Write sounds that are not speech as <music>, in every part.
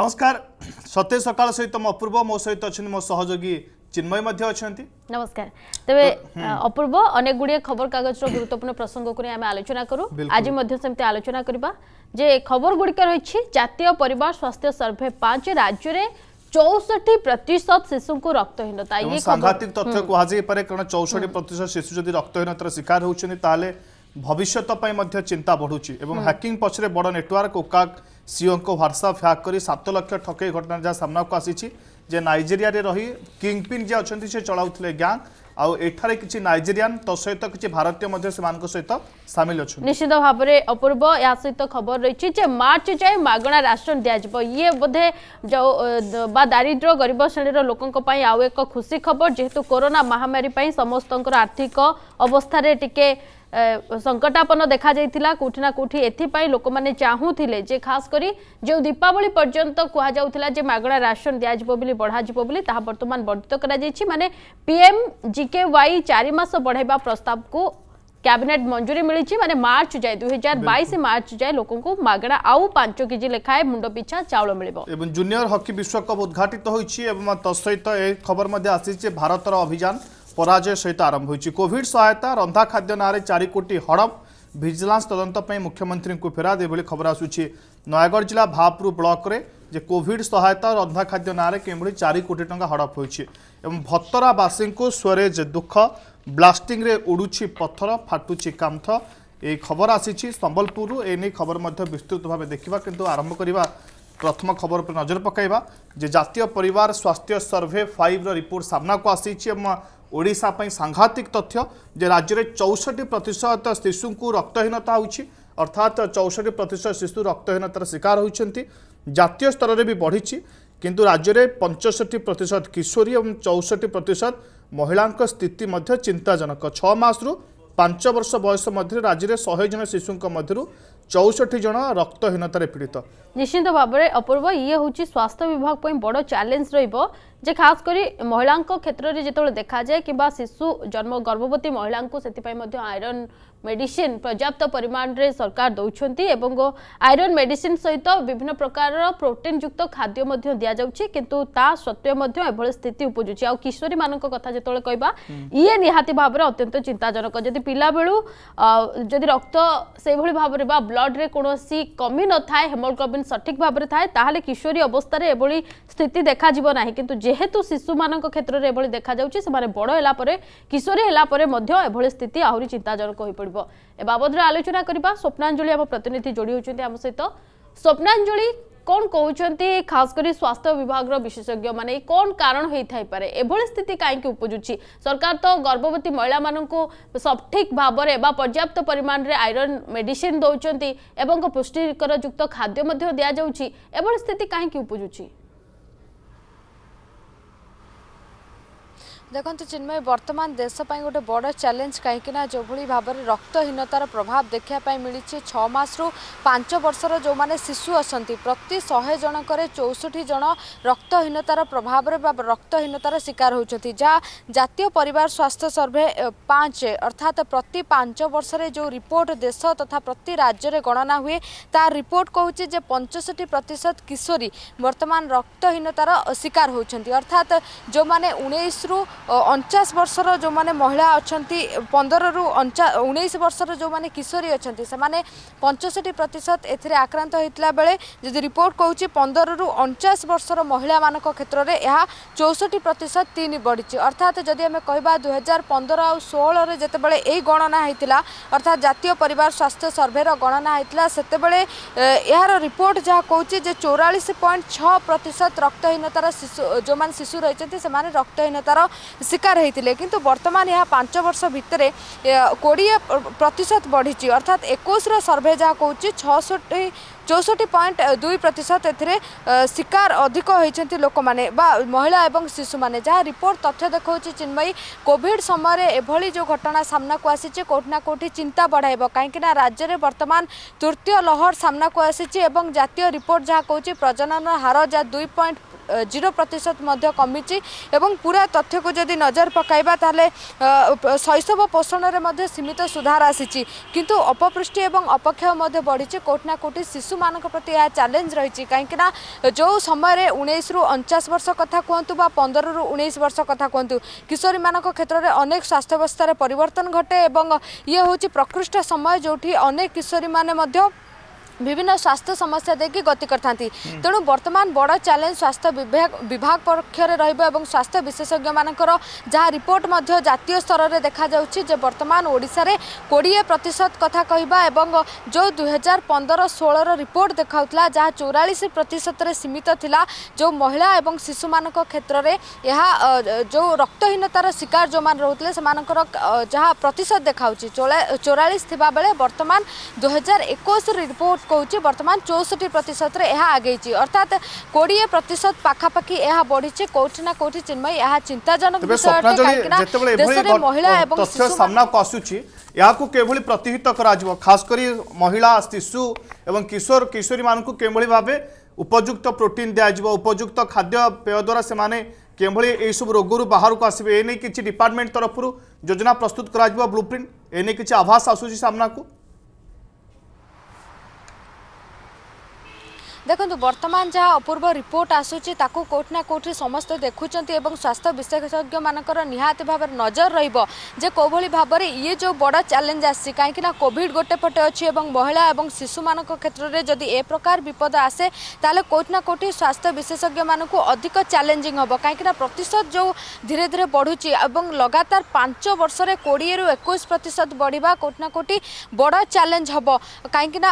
নমস্কার সত্যি সকাল সহিত মো অপূর্ব মো সহিত অনেক মো সহযোগী চিন্ময় মধ্যে অনেক নমস্কার তবে অপূর্ব অনেক গুড়িয়ে খবর কাগজর গুরুত্বপূর্ণ প্রসঙ্গকে নিয়ে আমি আলোচনা করু আজি মধ্যে সেমতি আলোচনা করিবা যে খবর গুড়িক রয়েছে জাতীয় পরিবার স্বাস্থ্য সর্ভে পাঁচ রাজ্যরে চৌষঠি প্রতিশত শিশুঙ্কু রক্তহীনতা ইয়ে সাংঘাতিক তথ্য কুহযাইপারে কারণ চৌষঠি প্রতিশত শিশু যদি রক্তহীনতার শিকার হচ্ছেন তাহলে ভবিষ্যৎ পাই মধ্যে চিন্তা বড়ুচি এবং হ্যাকিং পছরে বড় নেটওয়ার্ক ওকাক ସିଓଙ୍କ ହ୍ୱାଟ୍ସଆପ୍ ହ୍ୟାକ୍ କରି ସାତ ଲକ୍ଷ ଠକେଇ ଘଟଣା ଯାହା ସାମ୍ନାକୁ ଆସିଛି ଯେ ନାଇଜେରିଆରେ ରହି କିଙ୍ଗପିନ୍ ଯିଏ ଅଛନ୍ତି ସେ ଚଳାଉଥିଲେ ଗ୍ୟାଙ୍ଗ୍ ଆଉ ଏଠାରେ କିଛି ନାଇଜେରିଆନ୍ ତୋ ସହିତ କିଛି ଭାରତୀୟ ମଧ୍ୟ ସେମାନଙ୍କ ସହିତ ସାମିଲ ଅଛନ୍ତି ନିଶ୍ଚିତ ଭାବରେ ଅପୂର୍ବ ଏହା ସହିତ ଖବର ରହିଛି ଯେ ମାର୍ଚ୍ଚ ଯାଏ ମାଗଣା ରାସନ ଦିଆଯିବ ଇଏ ବୋଧେ ଯେଉଁ ବା ଦାରିଦ୍ର୍ୟ ଗରିବ ଶ୍ରେଣୀର ଲୋକଙ୍କ ପାଇଁ ଆଉ ଏକ ଖୁସି ଖବର ଯେହେତୁ କରୋନା ମହାମାରୀ ପାଇଁ ସମସ୍ତଙ୍କର ଆର୍ଥିକ ଅବସ୍ଥାରେ ଟିକେ সংকটাপন্ন দেখা যাই কোটি না কোটি এথিপাই লোক মানে চাহুলে যে খাস করে যে দীপাবলি পর্যন্ত কুহযাওয়া যে মাগণা রাশন দিয়াযিব বলে বড়াযিব বলে তাহা বর্তমান বর্ধিত করা যাইছি মানে পিএম জিকে ওয়াই চারি মাস বড়াইবা প্রস্তাবকু କ୍ୟାବିନେଟ୍ ମଞ୍ଜୁରୀ ମିଳିଛି ମାନେ ମାର୍ଚ୍ଚ ଯାଏ ଦୁଇ ହଜାର ବାଇଶ ମାର୍ଚ୍ଚ ଯାଏ ଲୋକଙ୍କୁ ମାଗଣା ଆଉ ପାଞ୍ଚ କେଜି ଲେଖାଏଁ ମୁଣ୍ଡ ପିଛା ଚାଉଳ ମିଳିବ ଏବଂ ଜୁନିୟର ହକି ବିଶ୍ୱକପ୍ ଉଦ୍ଘାଟିତ ହୋଇଛି ଏବଂ ତତ୍ସହିତ ଏ ଖବର ମଧ୍ୟ ଆସିଛି ଭାରତର ଅଭିଯାନ ପରାଜୟ ସହିତ ଆରମ୍ଭ ହୋଇଛି କୋଭିଡ୍ ସହାୟତା ରନ୍ଧା ଖାଦ୍ୟ ନାଁରେ ଚାରି କୋଟି ହଡ଼ପ ଭିଜିଲାନ୍ସ ତଦନ୍ତ ପାଇଁ ମୁଖ୍ୟମନ୍ତ୍ରୀଙ୍କୁ ଫେରାଦ ଏଭଳି ଖବର ଆସୁଛି ନୟାଗଡ଼ ଜିଲ୍ଲା ଭାପୁର ବ୍ଲକରେ ଯେ କୋଭିଡ୍ ସହାୟତା ରନ୍ଧା ଖାଦ୍ୟ ନାଁରେ କିଭଳି ଚାରି କୋଟି ଟଙ୍କା ହଡ଼ପ ହୋଇଛି ଏବଂ ଭତରାବାସୀଙ୍କୁ ସ୍ୱରେଜ ଦୁଃଖ ବ୍ଲାଷ୍ଟିଂରେ ଉଡ଼ୁଛି ପଥର ଫାଟୁଛି କାନ୍ଥ এই খবর আসিছি সম্বলপুর এনে খবর মধ্যে বিস্তৃত ভাবে দেখা কিন্তু আরম্ভ করা প্রথম খবর উপরে নজর পকাইবা যে জাতীয় পরিবার স্বাস্থ্য সর্ভে ফাইভর রিপোর্ট সামনাকু আসিছি এবং ଓଡ଼ିଶା ପାଇଁ ସାଂଘାତିକ ତଥ୍ୟ ଯେ ରାଜ୍ୟରେ ଚଉଷଠି ପ୍ରତିଶତ ଶିଶୁଙ୍କୁ ରକ୍ତହୀନତା ହେଉଛି ଅର୍ଥାତ୍ ଚଉଷଠି ପ୍ରତିଶତ ଶିଶୁ ରକ୍ତହୀନତାର ଶିକାର ହୋଇଛନ୍ତି ଜାତୀୟ ସ୍ତରରେ ବି ବଢ଼ିଛି କିନ୍ତୁ ରାଜ୍ୟରେ ପଞ୍ଚଷଠି ପ୍ରତିଶତ କିଶୋରୀ ଏବଂ ଚଉଷଠି ପ୍ରତିଶତ ମହିଳାଙ୍କ ସ୍ଥିତି ମଧ୍ୟ ଚିନ୍ତାଜନକ ଛଅ ମାସରୁ ପାଞ୍ଚ ବର୍ଷ ବୟସ ମଧ୍ୟରେ ରାଜ୍ୟରେ ଶହେ ଜଣ ଶିଶୁଙ୍କ ମଧ୍ୟରୁ ଚଉଷଠି ଜଣ ରକ୍ତହୀନତାରେ ପୀଡ଼ିତ ନିଶ୍ଚିନ୍ତ ଭାବରେ ଅପୂର୍ବ ଇଏ ହେଉଛି ସ୍ୱାସ୍ଥ୍ୟ ବିଭାଗ ପାଇଁ ବଡ଼ ଚ୍ୟାଲେଞ୍ଜ ରହିବ जे खास करी महिला क्षेत्र में जो देखा जाए कि शिशु जन्म गर्भवती महिला आईरन मेडिसीन पर्याप्त परिमाण में सरकार दौरान एवं आईरन मेडिसिन सहित तो विभिन्न प्रकार प्रोटीन युक्त खाद्य मध्य दि जाऊँगी कितु ता सत्वे स्थित उपजुच्छ आ किशोरी मान कथा जो कह ये निहाती भाव में अत्यंत चिंताजनक जी पिला जदि रक्त से भाव में ब्लड्रे कौन कमी न था हेमोग्लोबिन सठिक भाव में थाए किशोरी अवस्था एभली स्थित देखा ना कि যেহেতু শিশু শিশুমানক ক্ষেত্রে এভাবে দেখা যাচ্ছে সে বড় হলাপরে কিশোরী হলাপরে এভাবে স্থিতি আহরি চিন্তাজনক হয়ে পড়ব এ বাবদরে আলোচনা করা স্বপ্নাঞ্জলি আমার প্রতিনিধি যোড়ি হচ্ছেন আমার সহ স্বপ্নাঞ্জলি কোণ কৌঁতে খাস করে স্বাস্থ্য বিভাগর বিশেষজ্ঞ মানে কোণ কারণ হয়ে থাইপরে এভাবে স্থিতি কাইকি উপজুচি সরকার তো গর্ভবতী মহিলা মানুষ সঠিক ভাবে বা পর্যাপ্ত পরিমাণে আইরন মেডিসিন দৌঁচ এবং পুষ্টিকর যুক্ত খাদ্য দিয়া যাচ্ছি এভাবে স্থিতি কাইকি উপজুচি দেখন্তু চিন্ময় বর্তমান দেশ পাই গোটে বড় চ্যালেঞ্জ কাହିଁକି না যেভাবে ভাবে রক্তহীনতার প্রভাব দেখা পাই মিছে ছ মাস রু পাঁচ বর্ষর যে শিশু অনেক প্রতি শহে জনকরে চৌষঠি জন রক্তহীনতার প্রভাবের বা রক্তহীনতার শিকার হচ্ছেন যা জাতীয় পরিবার স্বাস্থ্য সর্ভে পাঁচ অর্থাৎ প্রতি পাঁচ বর্ষের যে রিপোর্ট দেশ তথা প্রতি রাজ্যের গণনা হুয়ে তা রিপোর্ট কুচি যে পঞ্চষঠি প্রতিশত কিশোরী বর্তমান রক্তহীনতার শিকার হচ্ছেন অর্থাৎ যে উনিশরু ଅଣଚାଶ ବର୍ଷର ଯେଉଁମାନେ ମହିଳା ଅଛନ୍ତି ପନ୍ଦରରୁ ଅଣଚା ଉଣେଇଶ ବର୍ଷର ଯେଉଁମାନେ କିଶୋରୀ ଅଛନ୍ତି ସେମାନେ ପଞ୍ଚଷଠି ପ୍ରତିଶତ ଏଥିରେ ଆକ୍ରାନ୍ତ ହୋଇଥିଲା ବେଳେ ଯଦି ରିପୋର୍ଟ କହୁଛି ପନ୍ଦରରୁ ଅଣଚାଶ ବର୍ଷର ମହିଳାମାନଙ୍କ କ୍ଷେତ୍ରରେ ଏହା ଚଉଷଠି ପ୍ରତିଶତ ତିନି ବଢ଼ିଛି ଅର୍ଥାତ୍ ଯଦି ଆମେ କହିବା ଦୁଇହଜାର ପନ୍ଦର ଆଉ ଷୋହଳରେ ଯେତେବେଳେ ଏହି ଗଣନା ହୋଇଥିଲା ଅର୍ଥାତ୍ ଜାତୀୟ ପରିବାର ସ୍ୱାସ୍ଥ୍ୟ ସର୍ଭେର ଗଣନା ହୋଇଥିଲା ସେତେବେଳେ ଏହାର ରିପୋର୍ଟ ଯାହା କହୁଛି ଯେ ଚଉରାଳିଶ ପଏଣ୍ଟ ଛଅ ପ୍ରତିଶତ ରକ୍ତହୀନତାର ଶିଶୁ ଯେଉଁମାନେ ଶିଶୁ ରହିଛନ୍ତି ସେମାନେ ରକ୍ତହୀନତାର শিকার হয়েছে কিন্তু বর্তমানে এ পাঁচ বর্ষ ভিতরে কোড়িয়ে প্রতিশত বড়িছে অর্থাৎ একুশর সর্ভে যা কৌছি ছষট্টি চৌষট্টি পয়েন্ট দুই প্রতিশত এতে শিকার অধিক হয়েছেন লোক মানে বা মহিলা এবং শিশু মানে যা রিপোর্ট তথ্য দেখাচ্ছে চিন্ময়ী কোভিড সময় এভাবে যে ঘটনা সামনা আসিছে কোটি না কোটি চিন্তা বড়াইব কিন্তু না রাজ্যের বর্তমান তৃতীয় লহর সামনা আসিছে এবং জাতীয় রিপোর্ট যা কৌছি প্রজনন হার যা দুই পয়েন্ট ଜିରୋ ପ୍ରତିଶତ ମଧ୍ୟ କମିଛି ଏବଂ ପୁରା ତଥ୍ୟକୁ ଯଦି ନଜର ପକାଇବା ତାହେଲେ ଶୈଶବ ପୋଷଣରେ ମଧ୍ୟ ସୀମିତ ସୁଧାର ଆସିଛି କିନ୍ତୁ ଅପପୃଷ୍ଟି ଏବଂ ଅପକ୍ଷୟ ମଧ୍ୟ ବଢ଼ିଛି କେଉଁଠି ନା କେଉଁଠି ଶିଶୁମାନଙ୍କ ପ୍ରତି ଏହା ଚ୍ୟାଲେଞ୍ଜ ରହିଛି କାହିଁକି ନା ଯେଉଁ ସମୟରେ ଉଣେଇଶରୁ ଅଣଚାଶ ବର୍ଷ କଥା କୁହନ୍ତୁ ବା ପନ୍ଦରରୁ ଉଣେଇଶ ବର୍ଷ କଥା କୁହନ୍ତୁ କିଶୋରୀମାନଙ୍କ କ୍ଷେତ୍ରରେ ଅନେକ ସ୍ୱାସ୍ଥ୍ୟାବସ୍ଥାରେ ପରିବର୍ତ୍ତନ ଘଟେ ଏବଂ ଇଏ ହେଉଛି ପ୍ରକୃଷ୍ଟ ସମୟ ଯେଉଁଠି ଅନେକ କିଶୋରୀମାନେ ମଧ୍ୟ বিভিন্ন স্বাস্থ্য সমস্যা দেখি গতি করে তেমন বর্তমান বড় চ্যালেঞ্জ স্বাস্থ্য বিভাগ বিভাগ পক্ষে রহব এবং স্বাস্থ্য বিশেষজ্ঞ মানকর যা রিপোর্ট মধ্য জাতীয় স্তরের দেখা যাচ্ছে যে বর্তমান ওড়শার কোড়িয়ে প্রতিশত কথা কহা এবং যে দুই হাজার পনেরো ষোলর রিপোর্ট দেখাউলা যা চৌরাশ প্রতশতরে সীমিত লা যে মহিলা এবং শিশু মান ক্ষেত্রে ଏହା ଯେଉଁ ରକ୍ତହୀନତାର ଶିକାର ଯେଉଁମାନେ ରହୁଥିଲେ ସେମାନଙ୍କର ଯାହା ପ୍ରତିଶତ ଦେଖାଉଛି ଚଉରାଳିଶ ଥିବାବେଳେ ବର୍ତ୍ତମାନ ଦୁଇହଜାର ଏକୋଇଶର ରିପୋର୍ଟ कौच बर्तमान चौसठी प्रतिशत यह आगे अर्थात कोड़े प्रतिशत पखापाखी यह बढ़ी कौटि कौटि चिन्मय यह चिंताजनक यहाँ कि प्रतिहित खासकर महिला शिशु एवं किशोर किशोरी मान को कि भाव उपयुक्त प्रोटीन दिज्वे उपयुक्त खाद्य पेय द्वारा से माने किभली यही सब रोग बाहर को आसवे एने किसी डिपार्टमेंट तरफ योजना प्रस्तुत करू प्रिंट एने किसी आभास आसूसी सामना को দেখুন বর্তমান যা অপূর্ব রিপোর্ট আসুচি তাকে কোটি না কোটি সমস্ত দেখুছেন এবং স্বাস্থ্য বিশেষজ্ঞ মানকর নিহতি ভাবে নজর রহব যে কোভাবে ভাবে ইয়ে যে বড় চ্যালেঞ্জ আসছে কাইকি না কোভিড গোটে পটে অছি এবং মহিলা এবং শিশু মান ক্ষেত্রে যদি এ প্রকার বিপদ আসে তাহলে কোটি না কোটি স্বাস্থ্য বিশেষজ্ঞ মানুষ অধিক চ্যালেঞ্জিং হব কাইকি না প্রতিশত যে ধীরে ধীরে বড়ুচি এবং লগাতার পাঁচ বর্ষে কোড়িয়ে রু একুশ প্রতিশত বড়া কোটি না কোটি বড় চ্যালেঞ্জ হব কাইকি না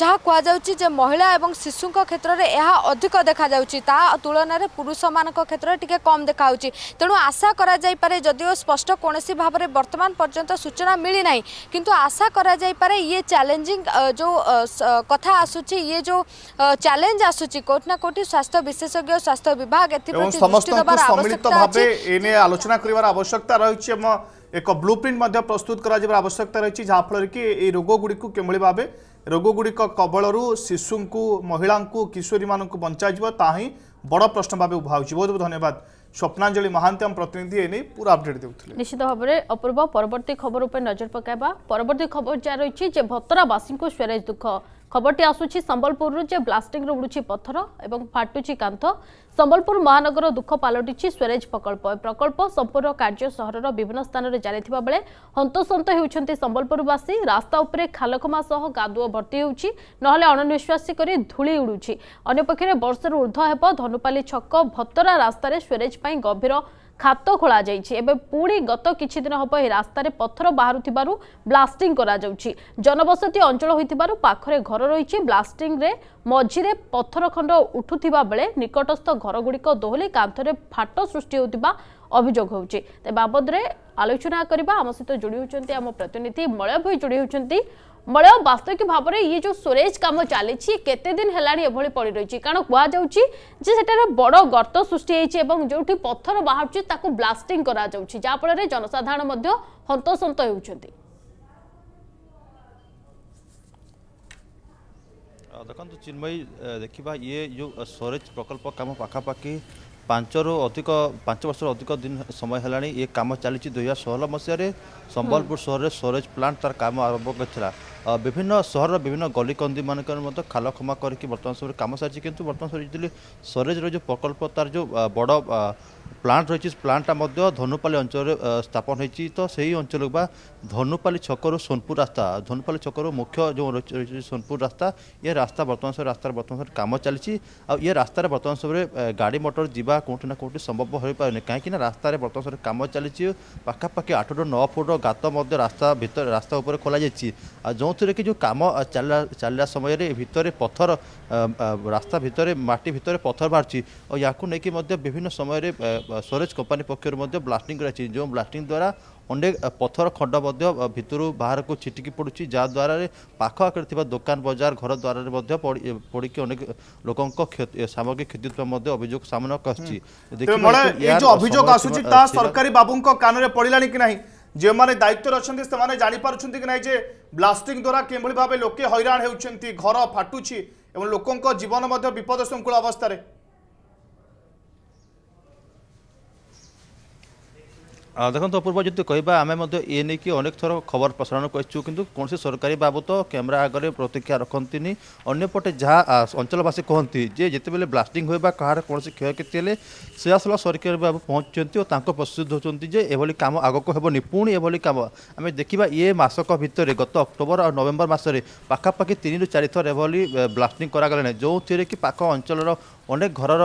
যা কুযাচ্ছে যে মহিলা এবং শিশু ଶିଶୁଙ୍କ କ୍ଷେତ୍ରରେ ଏହା ଅଧିକ ଦେଖାଯାଉଛି ତା ତୁଳନାରେ ପୁରୁଷମାନଙ୍କ କ୍ଷେତ୍ରରେ ଟିକେ କମ୍ ଦେଖାଯାଉଛି ତେଣୁ ଆଶା କରାଯାଇପାରେ ଯଦିଓ ସ୍ପଷ୍ଟ କୌଣସି ଭାବରେ ବର୍ତ୍ତମାନ ପର୍ଯ୍ୟନ୍ତ ସୂଚନା ମିଳିନାହିଁ କିନ୍ତୁ ଆଶା କରାଯାଇପାରେ ଇଏ ଚ୍ୟାଲେଞ୍ଜିଂ ଯେଉଁ କଥା ଆସୁଛି ଇଏ ଯେଉଁ ଚ୍ୟାଲେଞ୍ଜ ଆସୁଛି କେଉଁଠି ନା କେଉଁଠି ସ୍ୱାସ୍ଥ୍ୟ ବିଶେଷଜ୍ଞ ସ୍ୱାସ୍ଥ୍ୟ ବିଭାଗ ଏଥିପ୍ରତି ଆବଶ୍ୟକତା ଏନେ ଆଲୋଚନା କରିବାର ଆବଶ୍ୟକତା ରହିଛି ଏବଂ ଏକ ବ୍ଲୁ ପ୍ରିଣ୍ଟ ମଧ୍ୟ ପ୍ରସ୍ତୁତ କରାଯିବାର ଆବଶ୍ୟକତା ରହିଛି ଯାହାଫଳରେ କି ଏହି ଗୁଡ଼ିକୁ କିଭଳି ଭାବେ ରୋଗଗୁଡ଼ିକ କବଳରୁ ଶିଶୁଙ୍କୁ ମହିଳାଙ୍କୁ କିଶୋରୀମାନଙ୍କୁ ବଞ୍ଚାଯିବ ତାହା ହିଁ ବଡ଼ ପ୍ରଶ୍ନ ଭାବେ ଉଭା ହେଉଛି ବହୁତ ବହୁତ ଧନ୍ୟବାଦ ସ୍ୱପ୍ନାଞ୍ଜଳି ମହାନ୍ତି ଆମ ପ୍ରତିନିଧି ଏନେଇ ପୁରା ଅପଡେଟ୍ ଦେଉଥିଲେ ନିଶ୍ଚିତ ଭାବରେ ଅପୂର୍ବ ପରବର୍ତ୍ତୀ ଖବର ଉପରେ ନଜର ପକାଇବା ପରବର୍ତ୍ତୀ ଖବର ଯାହା ରହିଛି ଯେ ଭତରାବାସୀଙ୍କୁ ସ୍ୱେରେଜ ଦୁଃଖ ଖବରଟି ଆସୁଛି ସମ୍ବଲପୁରରୁ ଯେ ବ୍ଲାଷ୍ଟିଂରୁ ଉଡୁଛି ପଥର ଏବଂ ଫାଟୁଛି କାନ୍ଥ ସମ୍ବଲପୁର ମହାନଗର ଦୁଃଖ ପାଲଟିଛି ସ୍ୱେରେଜ୍ ପ୍ରକଳ୍ପ ଏ ପ୍ରକଳ୍ପ ସମ୍ପୂର୍ଣ୍ଣ କାର୍ଯ୍ୟ ସହରର ବିଭିନ୍ନ ସ୍ଥାନରେ ଚାଲିଥିବା ବେଳେ ହନ୍ତସନ୍ତ ହେଉଛନ୍ତି ସମ୍ବଲପୁରବାସୀ ରାସ୍ତା ଉପରେ ଖାଲଖମା ସହ ଗାଦୁଅ ଭର୍ତ୍ତି ହେଉଛି ନହେଲେ ଅଣନିଶ୍ୱାସୀ କରି ଧୂଳି ଉଡ଼ୁଛି ଅନ୍ୟପକ୍ଷରେ ବର୍ଷରୁ ଉର୍ଦ୍ଧ୍ୱ ହେବ ଧନୁପାଲି ଛକ ଭତରା ରାସ୍ତାରେ ସ୍ୱେରେଜ୍ ପାଇଁ ଗଭୀର ଖାତ ଖୋଳାଯାଇଛି ଏବେ ପୁଣି ଗତ କିଛି ଦିନ ହେବ ଏହି ରାସ୍ତାରେ ପଥର ବାହାରୁଥିବାରୁ ବ୍ଲାଷ୍ଟିଂ କରାଯାଉଛି ଜନବସତି ଅଞ୍ଚଳ ହୋଇଥିବାରୁ ପାଖରେ ଘର ରହିଛି ବ୍ଲାଷ୍ଟିଂରେ ମଝିରେ ପଥର ଖଣ୍ଡ ଉଠୁଥିବା ବେଳେ ନିକଟସ୍ଥ ଘରଗୁଡ଼ିକ ଦୋହଲି କାନ୍ଥରେ ଫାଟ ସୃଷ୍ଟି ହେଉଥିବା ଅଭିଯୋଗ ହେଉଛି ତେବେ ବାବଦରେ ଆଲୋଚନା କରିବା ଆମ ସହିତ ଯୋଡ଼ି ହେଉଛନ୍ତି ଆମ ପ୍ରତିନିଧି ମୟ ଭୋଇ ଯୋଡ଼ି ହେଉଛନ୍ତି মূল বাস্তবিক ভাবে ইয়ে যে সুরেজ কাম চালছে কেতদিন হল এভাবে পড়ে রয়েছে কারণ কুযাচ্ছে যে সেটার বড় গর্ত সৃষ্টি হয়েছে এবং যেটি পথর বাহুছে তাকে ব্লাষ্টিং করা যাচ্ছে যা ফলে জনসাধারণ হন্তসন্ত হচ্ছেন দেখুন চিন্ময়ী দেখা ইয়ে যে স্বরেজ প্রকল্প কাম পাখাপাখি ପାଞ୍ଚରୁ ଅଧିକ ପାଞ୍ଚ ବର୍ଷରୁ ଅଧିକ ଦିନ ସମୟ ହେଲାଣି ଏ କାମ ଚାଲିଛି ଦୁଇ ହଜାର ଷୋହଳ ମସିହାରେ ସମ୍ବଲପୁର ସହରରେ ସ୍ୱରେଜ ପ୍ଲାଣ୍ଟ ତାର କାମ ଆରମ୍ଭ କରିଥିଲା ବିଭିନ୍ନ ସହରର ବିଭିନ୍ନ ଗଲିକନ୍ଦିମାନଙ୍କରେ ମଧ୍ୟ ଖାଲ କ୍ଷମା କରିକି ବର୍ତ୍ତମାନ ସମୟରେ କାମ ସାରିଛି କିନ୍ତୁ ବର୍ତ୍ତମାନ ସମୟରେ ଯେତେବେଳେ ସ୍ୱରେଜର ଯେଉଁ ପ୍ରକଳ୍ପ ତାର ଯେଉଁ ବଡ଼ প্লান্ট রয়েছে প্লান্টটা মধ্যে ধনুপালি অঞ্চলে স্থাপন হয়েছি তো সেই অঞ্চল বা ধনুপালি ছকর সোনপুর রাস্তা ধনুপালি ছকর মুখ্য যে রয়েছে সোনপুর রাস্তা ইয়ে রাস্তা বর্তমান সময় রাস্তার বর্তমান সময় কাম চালছি আয়ে রাস্তার বর্তমান সময় গাড়ি মটর যা কোটি না কোটি সম্ভব হয়ে পারে কিনা না রাস্তার বর্তমান সময় কাম চালছে পাখাপাখি আঠ টু ন ফুট গাত মধ্যে রাস্তা ভিতর রাস্তা উপরে খোলা যাই যে কি যে কাম চালা সময় ভিতরে পথর রাস্তা ভিতরে মাটি ভিতরে পথর বাহারছি ও ইয়াকু নেই বিভিন্ন সময় ସ୍ୱରେଜ କମ୍ପାନୀ ପକ୍ଷରୁ ମଧ୍ୟ ବ୍ଲାଷ୍ଟିଂ କରାଯାଇଛି ଯେଉଁ ବ୍ଲାଷ୍ଟିଂ ଦ୍ୱାରା ଅନେକ ପଥର ଖଣ୍ଡ ମଧ୍ୟ ଭିତରୁ ବାହାରକୁ ଛିଟିକି ପଡ଼ୁଛି ଯାହାଦ୍ୱାରାରେ ପାଖ ଆଖରେ ଥିବା ଦୋକାନ ବଜାର ଘର ଦ୍ୱାରରେ ମଧ୍ୟ ପଡ଼ିକି ଅନେକ ଲୋକଙ୍କ ସାମଗ୍ରୀ କ୍ଷତି ହେଉଥିବା ମଧ୍ୟ ଅଭିଯୋଗ ସାମ୍ନାକୁ ଆସୁଛି ଅଭିଯୋଗ ଆସୁଛି ତାହା ସରକାରୀ ବାବୁଙ୍କ କାନରେ ପଡ଼ିଲାଣି କି ନାହିଁ ଯେଉଁମାନେ ଦାୟିତ୍ୱରେ ଅଛନ୍ତି ସେମାନେ ଜାଣିପାରୁଛନ୍ତି କି ନାହିଁ ଯେ ବ୍ଲାଷ୍ଟିଂ ଦ୍ୱାରା କିଭଳି ଭାବେ ଲୋକେ ହଇରାଣ ହେଉଛନ୍ତି ଘର ଫାଟୁଛି ଏବଂ ଲୋକଙ୍କ ଜୀବନ ମଧ୍ୟ ବିପଦ ଶୃଙ୍ଖଳ ଅବସ୍ଥାରେ ଦେଖନ୍ତୁ ଅପୂର୍ବ ଯଦି କହିବା ଆମେ ମଧ୍ୟ ଏ ନେଇକି ଅନେକ ଥର ଖବର ପ୍ରସାରଣ କରିଛୁ କିନ୍ତୁ କୌଣସି ସରକାରୀ ବାବଦ କ୍ୟାମେରା ଆଗରେ ପ୍ରତିକ୍ଷା ରଖନ୍ତିନି ଅନ୍ୟପଟେ ଯାହା ଅଞ୍ଚଳବାସୀ କହନ୍ତି ଯେ ଯେତେବେଳେ ବ୍ଲାଷ୍ଟିଂ ହୁଏ ବା କାହାର କୌଣସି କ୍ଷୟକ୍ଷତି ହେଲେ ସିଧାସଳଖ ସରକାରୀ ବାବୁ ପହଞ୍ଚୁଛନ୍ତି ଓ ତାଙ୍କ ପ୍ରସ୍ତୁତ ହେଉଛନ୍ତି ଯେ ଏଭଳି କାମ ଆଗକୁ ହେବନି ପୁଣି ଏଭଳି କାମ ଆମେ ଦେଖିବା ଏ ମାସକ ଭିତରେ ଗତ ଅକ୍ଟୋବର ଆଉ ନଭେମ୍ବର ମାସରେ ପାଖାପାଖି ତିନିରୁ ଚାରିଥର ଏଭଳି ବ୍ଲାଷ୍ଟିଂ କରାଗଲାଣି ଯେଉଁଥିରେ କି ପାଖ ଅଞ୍ଚଳର অনেক ঘরর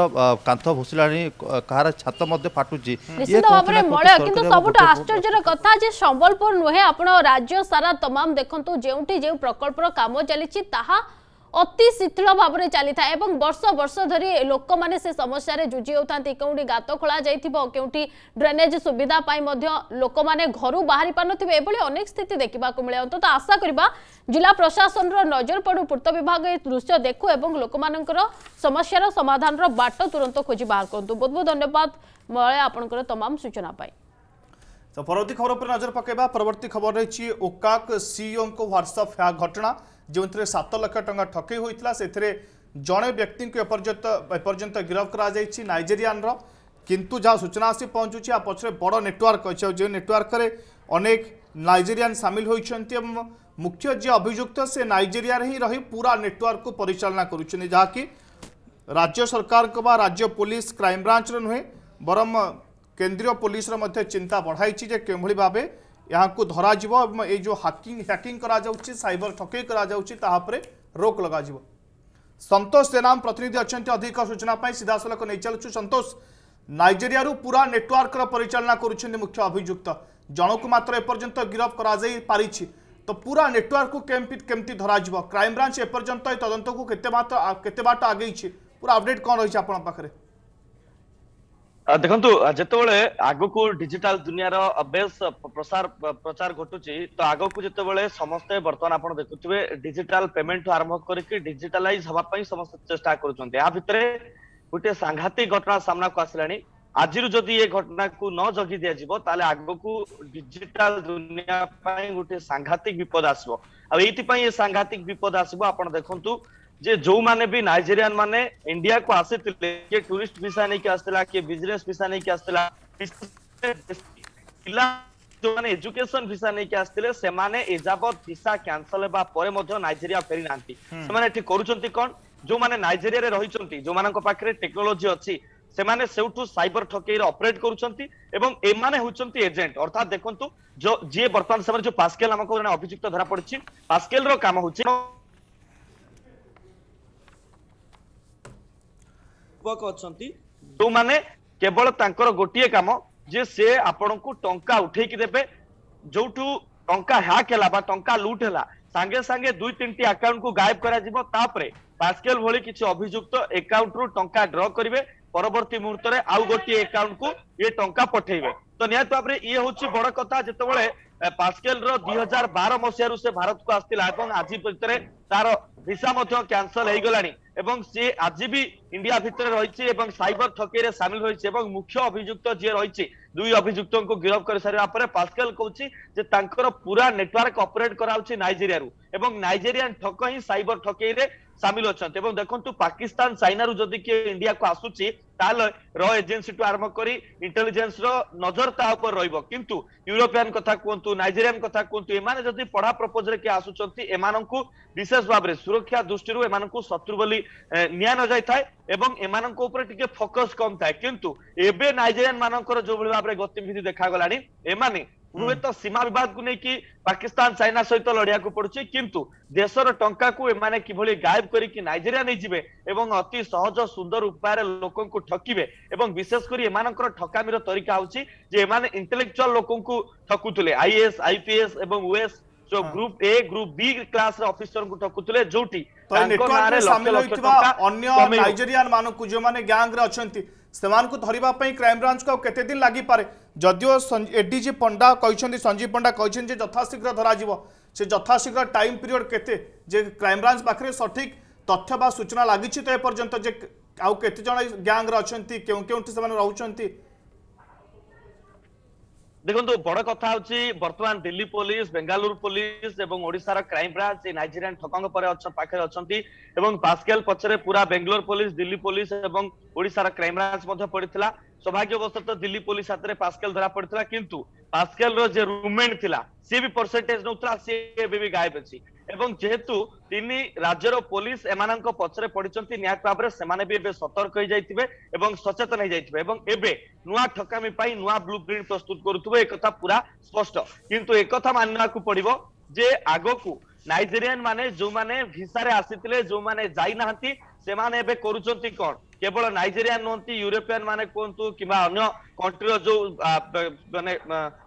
কাঁথ ভুসিলানি কাহার ছাত মধ্যে ফাটুছি নিশ্চিত ভাবে মলয় কিন্তু সবুঠু আশ্চর্যর কথা যে সম্বলপুর নুহে আপনার রাজ্য সারা তমাম দেখন্তু যেউটি যে প্রকল্পর কাম চালিছি তাহা ଅତି ଶୀତଳ ଭାବରେ ଚାଲିଥାଏ ଏବଂ ବର୍ଷ ବର୍ଷ ଧରି ଲୋକମାନେ ସେ ସମସ୍ୟାରେ ଯୁଝି ହେଉଥାନ୍ତି କେଉଁଠି ଗାତ ଖୋଳା ଯାଇଥିବ କେଉଁଠି ଡ୍ରେନେଜ ସୁବିଧା ପାଇଁ ମଧ୍ୟ ଲୋକମାନେ ଘରୁ ବାହାରି ପାରୁନଥିବେ ଏଭଳି ଅନେକ ସ୍ଥିତି ଦେଖିବାକୁ ମିଳେ ଅନ୍ତତଃ ଆଶା କରିବା ଜିଲ୍ଲା ପ୍ରଶାସନର ନଜର ପଡ଼ୁ ପୂର୍ତ୍ତ ବିଭାଗ ଏ ଦୃଶ୍ୟ ଦେଖୁ ଏବଂ ଲୋକମାନଙ୍କର ସମସ୍ୟାର ସମାଧାନର ବାଟ ତୁରନ୍ତ ଖୋଜି ବାହାର କରନ୍ତୁ ବହୁତ ବହୁତ ଧନ୍ୟବାଦ ମଳୟ ଆପଣଙ୍କର ତମାମ ସୂଚନା ପାଇଁ ତ ପରବର୍ତ୍ତୀ ଖବର ଉପରେ ନଜର ପକାଇବା ପରବର୍ତ୍ତୀ ଖବର ରହିଛି ଓକାକ୍ ସିଇଓଙ୍କ ହ୍ୱାଟ୍ସଆପ୍ ହ୍ୟାକ୍ ଘଟଣା जो थे सात लक्ष टा ठकई होता से जड़े व्यक्ति को एपर्यंत गिरफ्त नाइजेरियान रु जहाँ सूचना आसी पहुँचुच आ पचर बड़ नेटवर्क अच्छे जो नेटवर्क में अनेक नाइजेरियान सामिल होती मुख्य जी अभुक्त से नाइजेरिया ही रही पूरा नेटवर्क को परिचालना करा कि राज्य सरकार को राज्य पुलिस क्राइम ब्रांच रुहे बरम केन्द्रीय पुलिस चिंता बढ़ाई भाव यहाँ को धर जो हाकिंग हैकिंग सबर ठके करापर रोक लग सतोष सेनाम प्रतिनिधि अच्छा अधिक सूचना सीधा साल नहीं चलु सतोष नाइजेरी पूरा नेटवर्क परिचालना कर मुख्य अभिजुक्त जनक मात्र एपर्तंत गिरफ्त कर पारी तो पूरा नेटवर्क कोमती धर क्राइमब्रांच एपर्त तदंत को केट आगे पूरा अपडेट कौन रही है आपने ଦେଖନ୍ତୁ ଯେତେବେଳେ ଆଗକୁ ଡିଜିଟାଲ ଦୁନିଆର ବେଶ ପ୍ରସାର ପ୍ରଚାର ଘଟୁଛି ତ ଆଗକୁ ଯେତେବେଳେ ସମସ୍ତେ ବର୍ତ୍ତମାନ ଆପଣ ଦେଖୁଥିବେ ଡିଜିଟାଲ ପେମେଣ୍ଟଠୁ ଆରମ୍ଭ କରିକି ଡିଜିଟାଲାଇଜ ହେବା ପାଇଁ ସମସ୍ତେ ଚେଷ୍ଟା କରୁଛନ୍ତି ୟା ଭିତରେ ଗୋଟିଏ ସାଂଘାତିକ ଘଟଣା ସାମ୍ନାକୁ ଆସିଲାଣି ଆଜିରୁ ଯଦି ଏ ଘଟଣାକୁ ନ ଜଗି ଦିଆଯିବ ତାହେଲେ ଆଗକୁ ଡିଜିଟାଲ ଦୁନିଆ ପାଇଁ ଗୋଟିଏ ସାଂଘାତିକ ବିପଦ ଆସିବ ଆଉ ଏଇଥିପାଇଁ ଏ ସାଂଘାତିକ ବିପଦ ଆସିବ ଆପଣ ଦେଖନ୍ତୁ ଯେ ଯୋଉମାନେ ବି ନାଇଜେରିଆନ ମାନେ ଇଣ୍ଡିଆକୁ ଆସିଥିଲେ କିଏ ଟୁରିଷ୍ଟ ଭିସା ନେଇକି ଆସିଥିଲା କିଏ ବିଜନେସ ଭିସା ନେଇକି ଆସିଥିଲା ପିଲା ଯୋଉମାନେ ଏଜୁକେସନ ଭିସା ନେଇକି ଆସିଥିଲେ ସେମାନେ ଏଯାବତ ଭିସା କ୍ୟାନସଲ ହେବା ପରେ ମଧ୍ୟ ନାଇଜେରିଆ ଫେରି ନାହାନ୍ତି ସେମାନେ ଏଠି କରୁଛନ୍ତି କଣ ଯୋଉମାନେ ନାଇଜେରିଆରେ ରହିଛନ୍ତି ଯୋଉମାନଙ୍କ ପାଖରେ ଟେକ୍ନୋଲୋଜି ଅଛି ସେମାନେ ସେଉଠୁ ସାଇବର ଠକେଇରେ ଅପରେଟ କରୁଛନ୍ତି ଏବଂ ଏମାନେ ହେଉଛନ୍ତି ଏଜେଣ୍ଟ ଅର୍ଥାତ ଦେଖନ୍ତୁ ଯିଏ ବର୍ତ୍ତମାନ ସମୟରେ ଯୋଉ ପାସ୍କେଲ ନାମକ ଜଣେ ଅଭିଯୁକ୍ତ ଧରା ପଡିଛି ପାସ୍କେଲର କାମ ହଉଛି ଯୁବକ ଅଛନ୍ତି ଯୋଉମାନେ କେବଳ ତାଙ୍କର ଗୋଟିଏ କାମ ଯେ ସେ ଆପଣଙ୍କୁ ଟଙ୍କା ଉଠେଇକି ଦେବେ ଯୋଉଠୁ ଟଙ୍କା ହ୍ୟାକ୍ ହେଲା ବା ଟଙ୍କା ଲୁଟ୍ ହେଲା ସାଙ୍ଗେ ସାଙ୍ଗେ ଦୁଇ ତିନିଟି ଆକାଉଣ୍ଟକୁ ଗାଏବ କରାଯିବ ତାପରେ ପାସ୍କେଲ ଭଳି କିଛି ଅଭିଯୁକ୍ତ ଏକାଉଣ୍ଟରୁ ଟଙ୍କା ଡ୍ର କରିବେ ପରବର୍ତ୍ତୀ ମୁହୂର୍ତ୍ତରେ ଆଉ ଗୋଟିଏ ଆକାଉଣ୍ଟକୁ ଇଏ ଟଙ୍କା ପଠେଇବେ ତ ନିହାତି ଭାବରେ ଇଏ ହଉଛି ବଡ କଥା ଯେତେବେଳେ ପାସ୍କେଲର ଦୁଇ ହଜାର ବାର ମସିହାରୁ ସେ ଭାରତକୁ ଆସିଥିଲା ଏବଂ ଆଜି ଭିତରେ ତାର ଭିସା ମଧ୍ୟ କ୍ୟାନସଲ ହେଇଗଲାଣି এবং সে আজবি ইন্ডিয়া ভিতরে রয়েছে এবং সাইবর ঠকেরে সামিল হয়েছে এবং মুখ্য অভিযুক্ত যে রয়েছে দুই অভিযুক্তকে গিরফ করে সারা পরে পাস্কেল কৌছি যে তাঙ্কর পুরা নেটওয়ার্ক অপরেট করা হচ্ছে নাইজেরিয়ার এবং নাইজেরিয়ান ঠক হি সাইবর ঠকেইরে ସାମିଲ ଅଛନ୍ତି ଏବଂ ଦେଖନ୍ତୁ ପାକିସ୍ତାନ ଚାଇନାରୁ ଯଦି କିଏ ଇଣ୍ଡିଆକୁ ଆସୁଛି ତାହେଲେ ର ଏଜେନ୍ସିଠୁ ଆରମ୍ଭ କରି ଇଣ୍ଟେଲିଜେନ୍ସର ନଜର ତା ଉପରେ ରହିବ କିନ୍ତୁ ୟୁରୋପିଆନ କଥା କୁହନ୍ତୁ ନାଇଜେରିଆନ କଥା କୁହନ୍ତୁ ଏମାନେ ଯଦି ପଢା ପ୍ରପୋଜରେ କିଏ ଆସୁଛନ୍ତି ଏମାନଙ୍କୁ ବିଶେଷ ଭାବରେ ସୁରକ୍ଷା ଦୃଷ୍ଟିରୁ ଏମାନଙ୍କୁ ଶତ୍ରୁ ବୋଲି ନିଆ ନଯାଇଥାଏ ଏବଂ ଏମାନଙ୍କ ଉପରେ ଟିକେ ଫୋକସ କମ୍ ଥାଏ କିନ୍ତୁ ଏବେ ନାଇଜେରିଆନ ମାନଙ୍କର ଯୋଉଭଳି ଭାବରେ ଗତିବିଧି ଦେଖାଗଲାଣି ଏମାନେ ହୁଏତ ସୀମା ବିବାଦକୁ ନେଇକି ପାକିସ୍ତାନ ଚାଇନା ସହିତ ଲଢିବାକୁ ପଡୁଛି କିନ୍ତୁ ଦେଶର ଟଙ୍କାକୁ ଏମାନେ କିଭଳି ଗାଏବ କରିକି ନାଇଜେରିଆ ନେଇଯିବେ ଏବଂ ଅତି ସହଜ ସୁନ୍ଦର ଉପାୟରେ ଲୋକଙ୍କୁ ଠକିବେ ଏବଂ ବିଶେଷ କରି ଏମାନଙ୍କର ଠକାମିର ତରିକା ହଉଛି ଯେ ଏମାନେ ଇଣ୍ଟେଲେକ୍ଚୁଆଲ ଲୋକଙ୍କୁ ଠକୁଥିଲେ ଆଇଏଏସ୍ ଆଇପିଏସ୍ ଏବଂ ଓଏସ୍ ଯୋଉ group A group B class ର ଅଫିସରଙ୍କୁ ଠକୁଥିଲେ ଯୋଉଠି ଅନ୍ୟ ନାଇଜେରିଆନ ମାନଙ୍କୁ ଯେଉଁମାନେ ଗ୍ୟାଙ୍ଗରେ ଅଛନ୍ତି ସେମାନଙ୍କୁ ଧରିବା ପାଇଁ କ୍ରାଇମବ୍ରାଞ୍ଚକୁ ଆଉ କେତେ ଦିନ ଲାଗିପାରେ ଯଦିଓ ଏଡିଜି ପଣ୍ଡା କହିଛନ୍ତି ସଞ୍ଜୀବ ପଣ୍ଡା କହିଛନ୍ତି ଯେ ଯଥାଶୀଘ୍ର ଧରାଯିବ ସେ ଯଥାଶୀଘ୍ର ଟାଇମ୍ ପିରିୟଡ଼ କେତେ ଯେ କ୍ରାଇମବ୍ରାଞ୍ଚ ପାଖରେ ସଠିକ୍ ତଥ୍ୟ ବା ସୂଚନା ଲାଗିଛି ତ ଏପର୍ଯ୍ୟନ୍ତ ଯେ ଆଉ କେତେ ଜଣ ଗ୍ୟାଙ୍ଗରେ ଅଛନ୍ତି କେଉଁ କେଉଁଠି ସେମାନେ ରହୁଛନ୍ତି ଦେଖନ୍ତୁ ବଡ କଥା ହଉଛି ବର୍ତ୍ତମାନ ଦିଲ୍ଲୀ ପୋଲିସ ବେଙ୍ଗାଲୁରୁ ପୋଲିସ ଏବଂ ଓଡିଶାର କ୍ରାଇମବ୍ରାଞ୍ଚ ଏଇ ନାଇଜେରିଆନ ଠକଙ୍କ ପରେ ପାଖରେ ଅଛନ୍ତି ଏବଂ ପାସ୍କେଲ ପଛରେ ପୁରା ବେଙ୍ଗାଲୁରୁ ପୋଲିସ ଦିଲ୍ଲୀ ପୋଲିସ ଏବଂ ଓଡିଶାର କ୍ରାଇମବ୍ରାଞ୍ଚ ମଧ୍ୟ ପଡିଥିଲା ସୌଭାଗ୍ୟବଶତଃ ଦିଲ୍ଲୀ ପୋଲିସ ହାତରେ ପାସ୍କେଲ ଧରା ପଡିଥିଲା କିନ୍ତୁ ପାସ୍କେଲର ଯେ ରୁମମେଣ୍ଟ ଥିଲା ସିଏ ବି ପରସେଣ୍ଟେଜ ନଉଥିଲା ସିଏ ଏବେ ବି ଗାଏବ ଅଛି এবং ଯେହେତୁ ତିନି ରାଜ୍ୟର ପୋଲିସ ଏମାନଙ୍କ ପଛରେ ପଡିଛନ୍ତି ନିହାତି ଭାବରେ ସେମାନେ ବି ଏବେ ସତର୍କ ହେଇଯାଇଥିବେ ଏବଂ ସଚେତନ ହେଇଯାଇଥିବେ ଏବଂ ଏବେ ନୂଆ ଠକାମି ପାଇଁ ନୂଆ ବ୍ଲୁ ପ୍ରିଣ୍ଟ ପ୍ରସ୍ତୁତ କରୁଥିବେ ଏକଥା ପୁରା ସ୍ପଷ୍ଟ କିନ୍ତୁ ଏକଥା ମାନିବାକୁ ପଡିବ ଯେ ଆଗକୁ ନାଇଜେରିଆନ ମାନେ ଯୋଉମାନେ ଭିସାରେ ଆସିଥିଲେ ଯୋଉମାନେ ଯାଇନାହାନ୍ତି ସେମାନେ ଏବେ କରୁଛନ୍ତି କ'ଣ କେବଳ ନାଇଜେରିଆନ ନୁହନ୍ତି ୟୁରୋପିଆନ ମାନେ କୁହନ୍ତୁ କିମ୍ବା ଅନ୍ୟ କଣ୍ଟ୍ରିର ଯୋଉ ମାନେ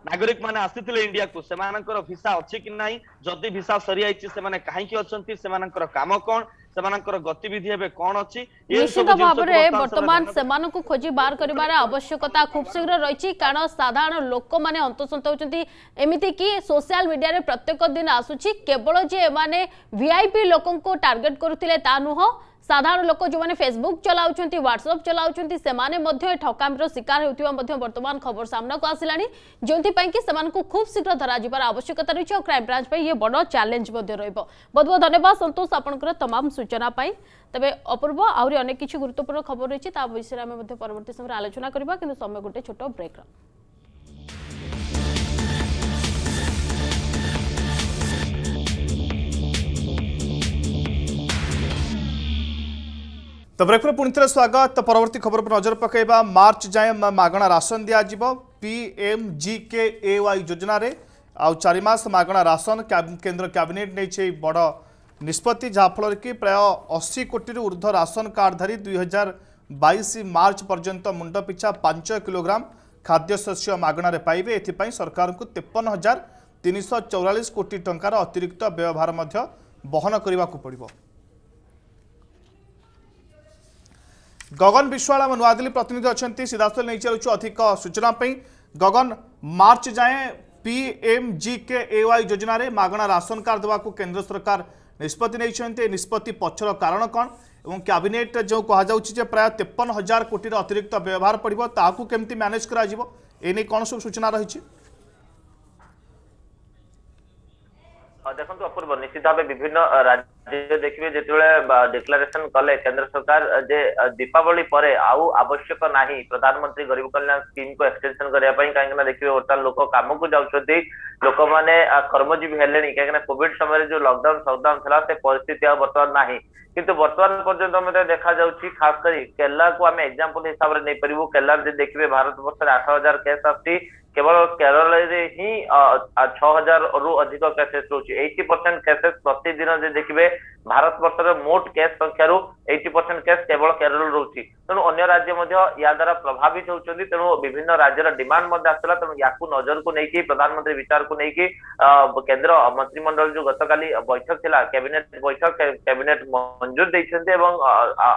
ନାଗରିକ ମାନେ ଆସିଥିଲେ ଇଣ୍ଡିଆକୁ ସେମାନଙ୍କର ଭିସା ଅଛି କି ନାହିଁ ଯଦି ଭିସା ସରିଯାଇଛି ସେମାନେ କାହିଁକି ଅଛନ୍ତି ସେମାନଙ୍କର କାମ କଣ ସେମାନଙ୍କର ଗତିବିଧି ଏବେ କଣ ଅଛି ନିଶ୍ଚିତ ଭାବରେ ବର୍ତ୍ତମାନ ସେମାନଙ୍କୁ ଖୋଜି ବାହାର କରିବାର ଆବଶ୍ୟକତା ଖୁବ୍ ଶୀଘ୍ର ରହିଛି କାରଣ ସାଧାରଣ ଲୋକମାନେ ଅନ୍ତଃସନ୍ତ ହେଉଛନ୍ତି ଏମିତିକି ସୋସିଆଲ ମିଡିଆରେ ପ୍ରତ୍ୟେକ ଦିନ ଆସୁଛି କେବଳ ଯେ ଏମାନେ ଭିଆଇପି ଲୋକଙ୍କୁ ଟାର୍ଗେଟ କରୁଥିଲେ ତା ନୁହଁ साधारण लोक जो मैंने फेसबुक चलाउं ह्वाट्सअप चलाउं से ठकाम शिकार होबर सामना को आसला जो कि खूब शीघ्र धरजार आवश्यकता रही है और क्राइम ब्रांच पर ये बड़ चैलेंज रही है बहुत बहुत धन्यवाद सतोष आप तमाम सूचना तेज अपूर्व आने अनेक किसी गुरुत्वपूर्ण खबर रही है विषय में समय आलोचना करवा कि समय गोटे छोट ब्रेक रहा ତ ବ୍ରେକ୍ ପରେ ପୁଣି ଥରେ ସ୍ୱାଗତ ପରବର୍ତ୍ତୀ ଖବର ଉପରେ ନଜର ପକାଇବା ମାର୍ଚ୍ଚ ଯାଏଁ ମାଗଣା ରାସନ ଦିଆଯିବ PM G K A Y ଯୋଜନାରେ ଆଉ ଚାରି ମାସ ମାଗଣା ରାସନ କେନ୍ଦ୍ର କ୍ୟାବିନେଟ୍ ନେଇଛି ଏହି ବଡ଼ ନିଷ୍ପତ୍ତି ଯାହାଫଳରେ କି ପ୍ରାୟ ଅଶୀ କୋଟିରୁ ଉର୍ଦ୍ଧ୍ୱ ରାସନ କାର୍ଡ଼ଧାରୀ ଦୁଇ ହଜାର ବାଇଶ ମାର୍ଚ୍ଚ ପର୍ଯ୍ୟନ୍ତ ମୁଣ୍ଡ ପିଛା ପାଞ୍ଚ କିଲୋଗ୍ରାମ ଖାଦ୍ୟଶସ୍ୟ ମାଗଣାରେ ପାଇବେ ଏଥିପାଇଁ ସରକାରଙ୍କୁ ତେପନ ହଜାର ତିନିଶହ ଚଉରାଳିଶ କୋଟି ଟଙ୍କାର ଅତିରିକ୍ତ ବ୍ୟୟଭାର ମଧ୍ୟ ବହନ କରିବାକୁ ପଡ଼ିବ गगन विश्वाला नुआदिल्ली प्रतिनिधि अच्छा सीधासल नहीं चलु अधिक सूचनापी गगन मार्च जाए पीएमजीकेएवाई योजना योजन मगणा राशन कार्ड देवा केन्द्र सरकार निष्पत्ति नहीं निष्पत्ति पक्षर कारण कौन एवं कैबिनेट जो कहुचे प्राय तेपन हजार कोटी अतिरिक्त व्यवहार पड़ो ताकू केमती मैनेज कर सूचना रही અ દેખંતો અપરવ નિસિધાપે વિવિધ રાજ્યો દેખિવે જેતવેલે ડેક્લેરેશન કલે કેન્દ્ર સરકાર જે દિપાવલી પરે આઉ આવશ્યક નહી પ્રધાનમંત્રી ગરીબ કલ્યાણ સ્કીમ કો એક્સટેન્શન કરયા પય કાકેને દેખિવે ઓટલ લોકો કામ કો જાઉછોતી લોકો માને કર્મજીવી હેલેણી કાકેને કોવિડ સમયરે જો લોકડાઉન સૌધામ થલા તે પરિસ્થિતિ આ બર્તમાન નહી કીંતુ બર્તમાન પર્જંત અમે દેખા જાઉચી ખાસકરી કેરલા કો અમે એક્ઝામ્પલ હિસાબરે નહી પરibou કેરલા જે દેખિવે ભારત વર્ષરે 8000 કેસ આસી केवल केरल छह हजार रु अधिक कैसेस रोचे एटी परसेंट कैसेस प्रतिदिन देखिए ଭାରତବର୍ଷର ମୋଟ କେସ୍ ସଂଖ୍ୟାରୁ ଏଇଟି ପରସେଣ୍ଟ କେସ୍ କେବଳ କେରଳରୁ ରହୁଛି ତେଣୁ ଅନ୍ୟ ରାଜ୍ୟ ମଧ୍ୟ ୟା ଦ୍ୱାରା ପ୍ରଭାବିତ ହେଉଛନ୍ତି ତେଣୁ ବିଭିନ୍ନ ରାଜ୍ୟର ଡିମାଣ୍ଡ ମଧ୍ୟ ଆସୁଥିଲା ତେଣୁ ୟାକୁ ନଜରକୁ ନେଇକି ପ୍ରଧାନମନ୍ତ୍ରୀ ବିଚାରକୁ ନେଇକି କେନ୍ଦ୍ର ମନ୍ତ୍ରିମଣ୍ଡଳ ଯୋଉ ଗତକାଲି ବୈଠକ ଥିଲା କ୍ୟାବିନେଟ ବୈଠକ କ୍ୟାବିନେଟ ମଞ୍ଜୁର ଦେଇଛନ୍ତି ଏବଂ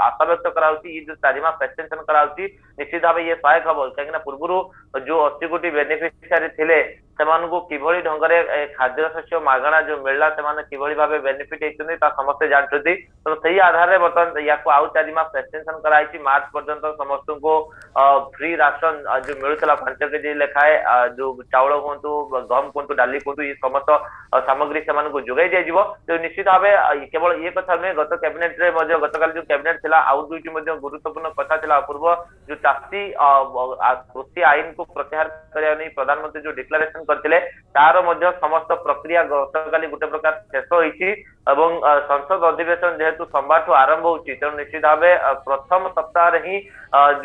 ଆଶାବ୍ୟକ୍ତ କରାଯାଉଛି ଏଇ ଯୋଉ ଚାରି ମାସ ଏକ୍ସଟେନସନ କରାଯାଉଛି ନିଶ୍ଚିତ ଭାବେ ଇଏ ସହାୟକ ହବ କାହିଁକିନା ପୂର୍ବରୁ ଯୋଉ ଅଶୀ କୋଟି ବେନିଫିସିଆରୀ ଥିଲେ તેમાનકુ કીભળી ઢંગરે ખાદ્ય સશ્ય માગાણા જો મિલલા તેમાન કીભળી ભાબે બેનિફિટ હૈતની તા સમસ્ત જાણતુદી તો સહી આધારરે બતન યાકો આઉત આધીમાં સસ્ટેન્શન કરાઈચી માર્ચ પર્જંત સમસ્તકુ ફ્રી રેશન આ જો મિલતલા ફર્તકે જે લેખાય આ જો ટાવળો કોંતુ ઘમ કોંતુ ડાળી કોંતુ યે સમસ્ત સામગ્રી સેમાનકુ જોગાઈ જાય જિબો જો નિશ્ચિત હવે કેવળ યે કથા મે ગત કેબિનેટ રે જો ગતકાલ જો કેબિનેટ થિલા આઉત દૂટી મધ્યમ ગુરુતપૂર્ણ કથા થિલા અપૂર્વ જો તાસ્તી કૃતિ આયન કો પ્રચાર કરયા નહી પ્રધાનમંત્રી જો ડીક્લેરેશન କରିଥିଲେ ତାର ମଧ୍ୟ ସମସ୍ତ ପ୍ରକ୍ରିୟା ଗତକାଲି ଗୋଟେ ପ୍ରକାର ଶେଷ ହେଇଛି અવંગ સંસદ અધિવેશન જેતઉ સંવાર トゥ आरंभ હોઉચી તો નિશ્ચિત હવે પ્રથમ સપ્તાહ રહી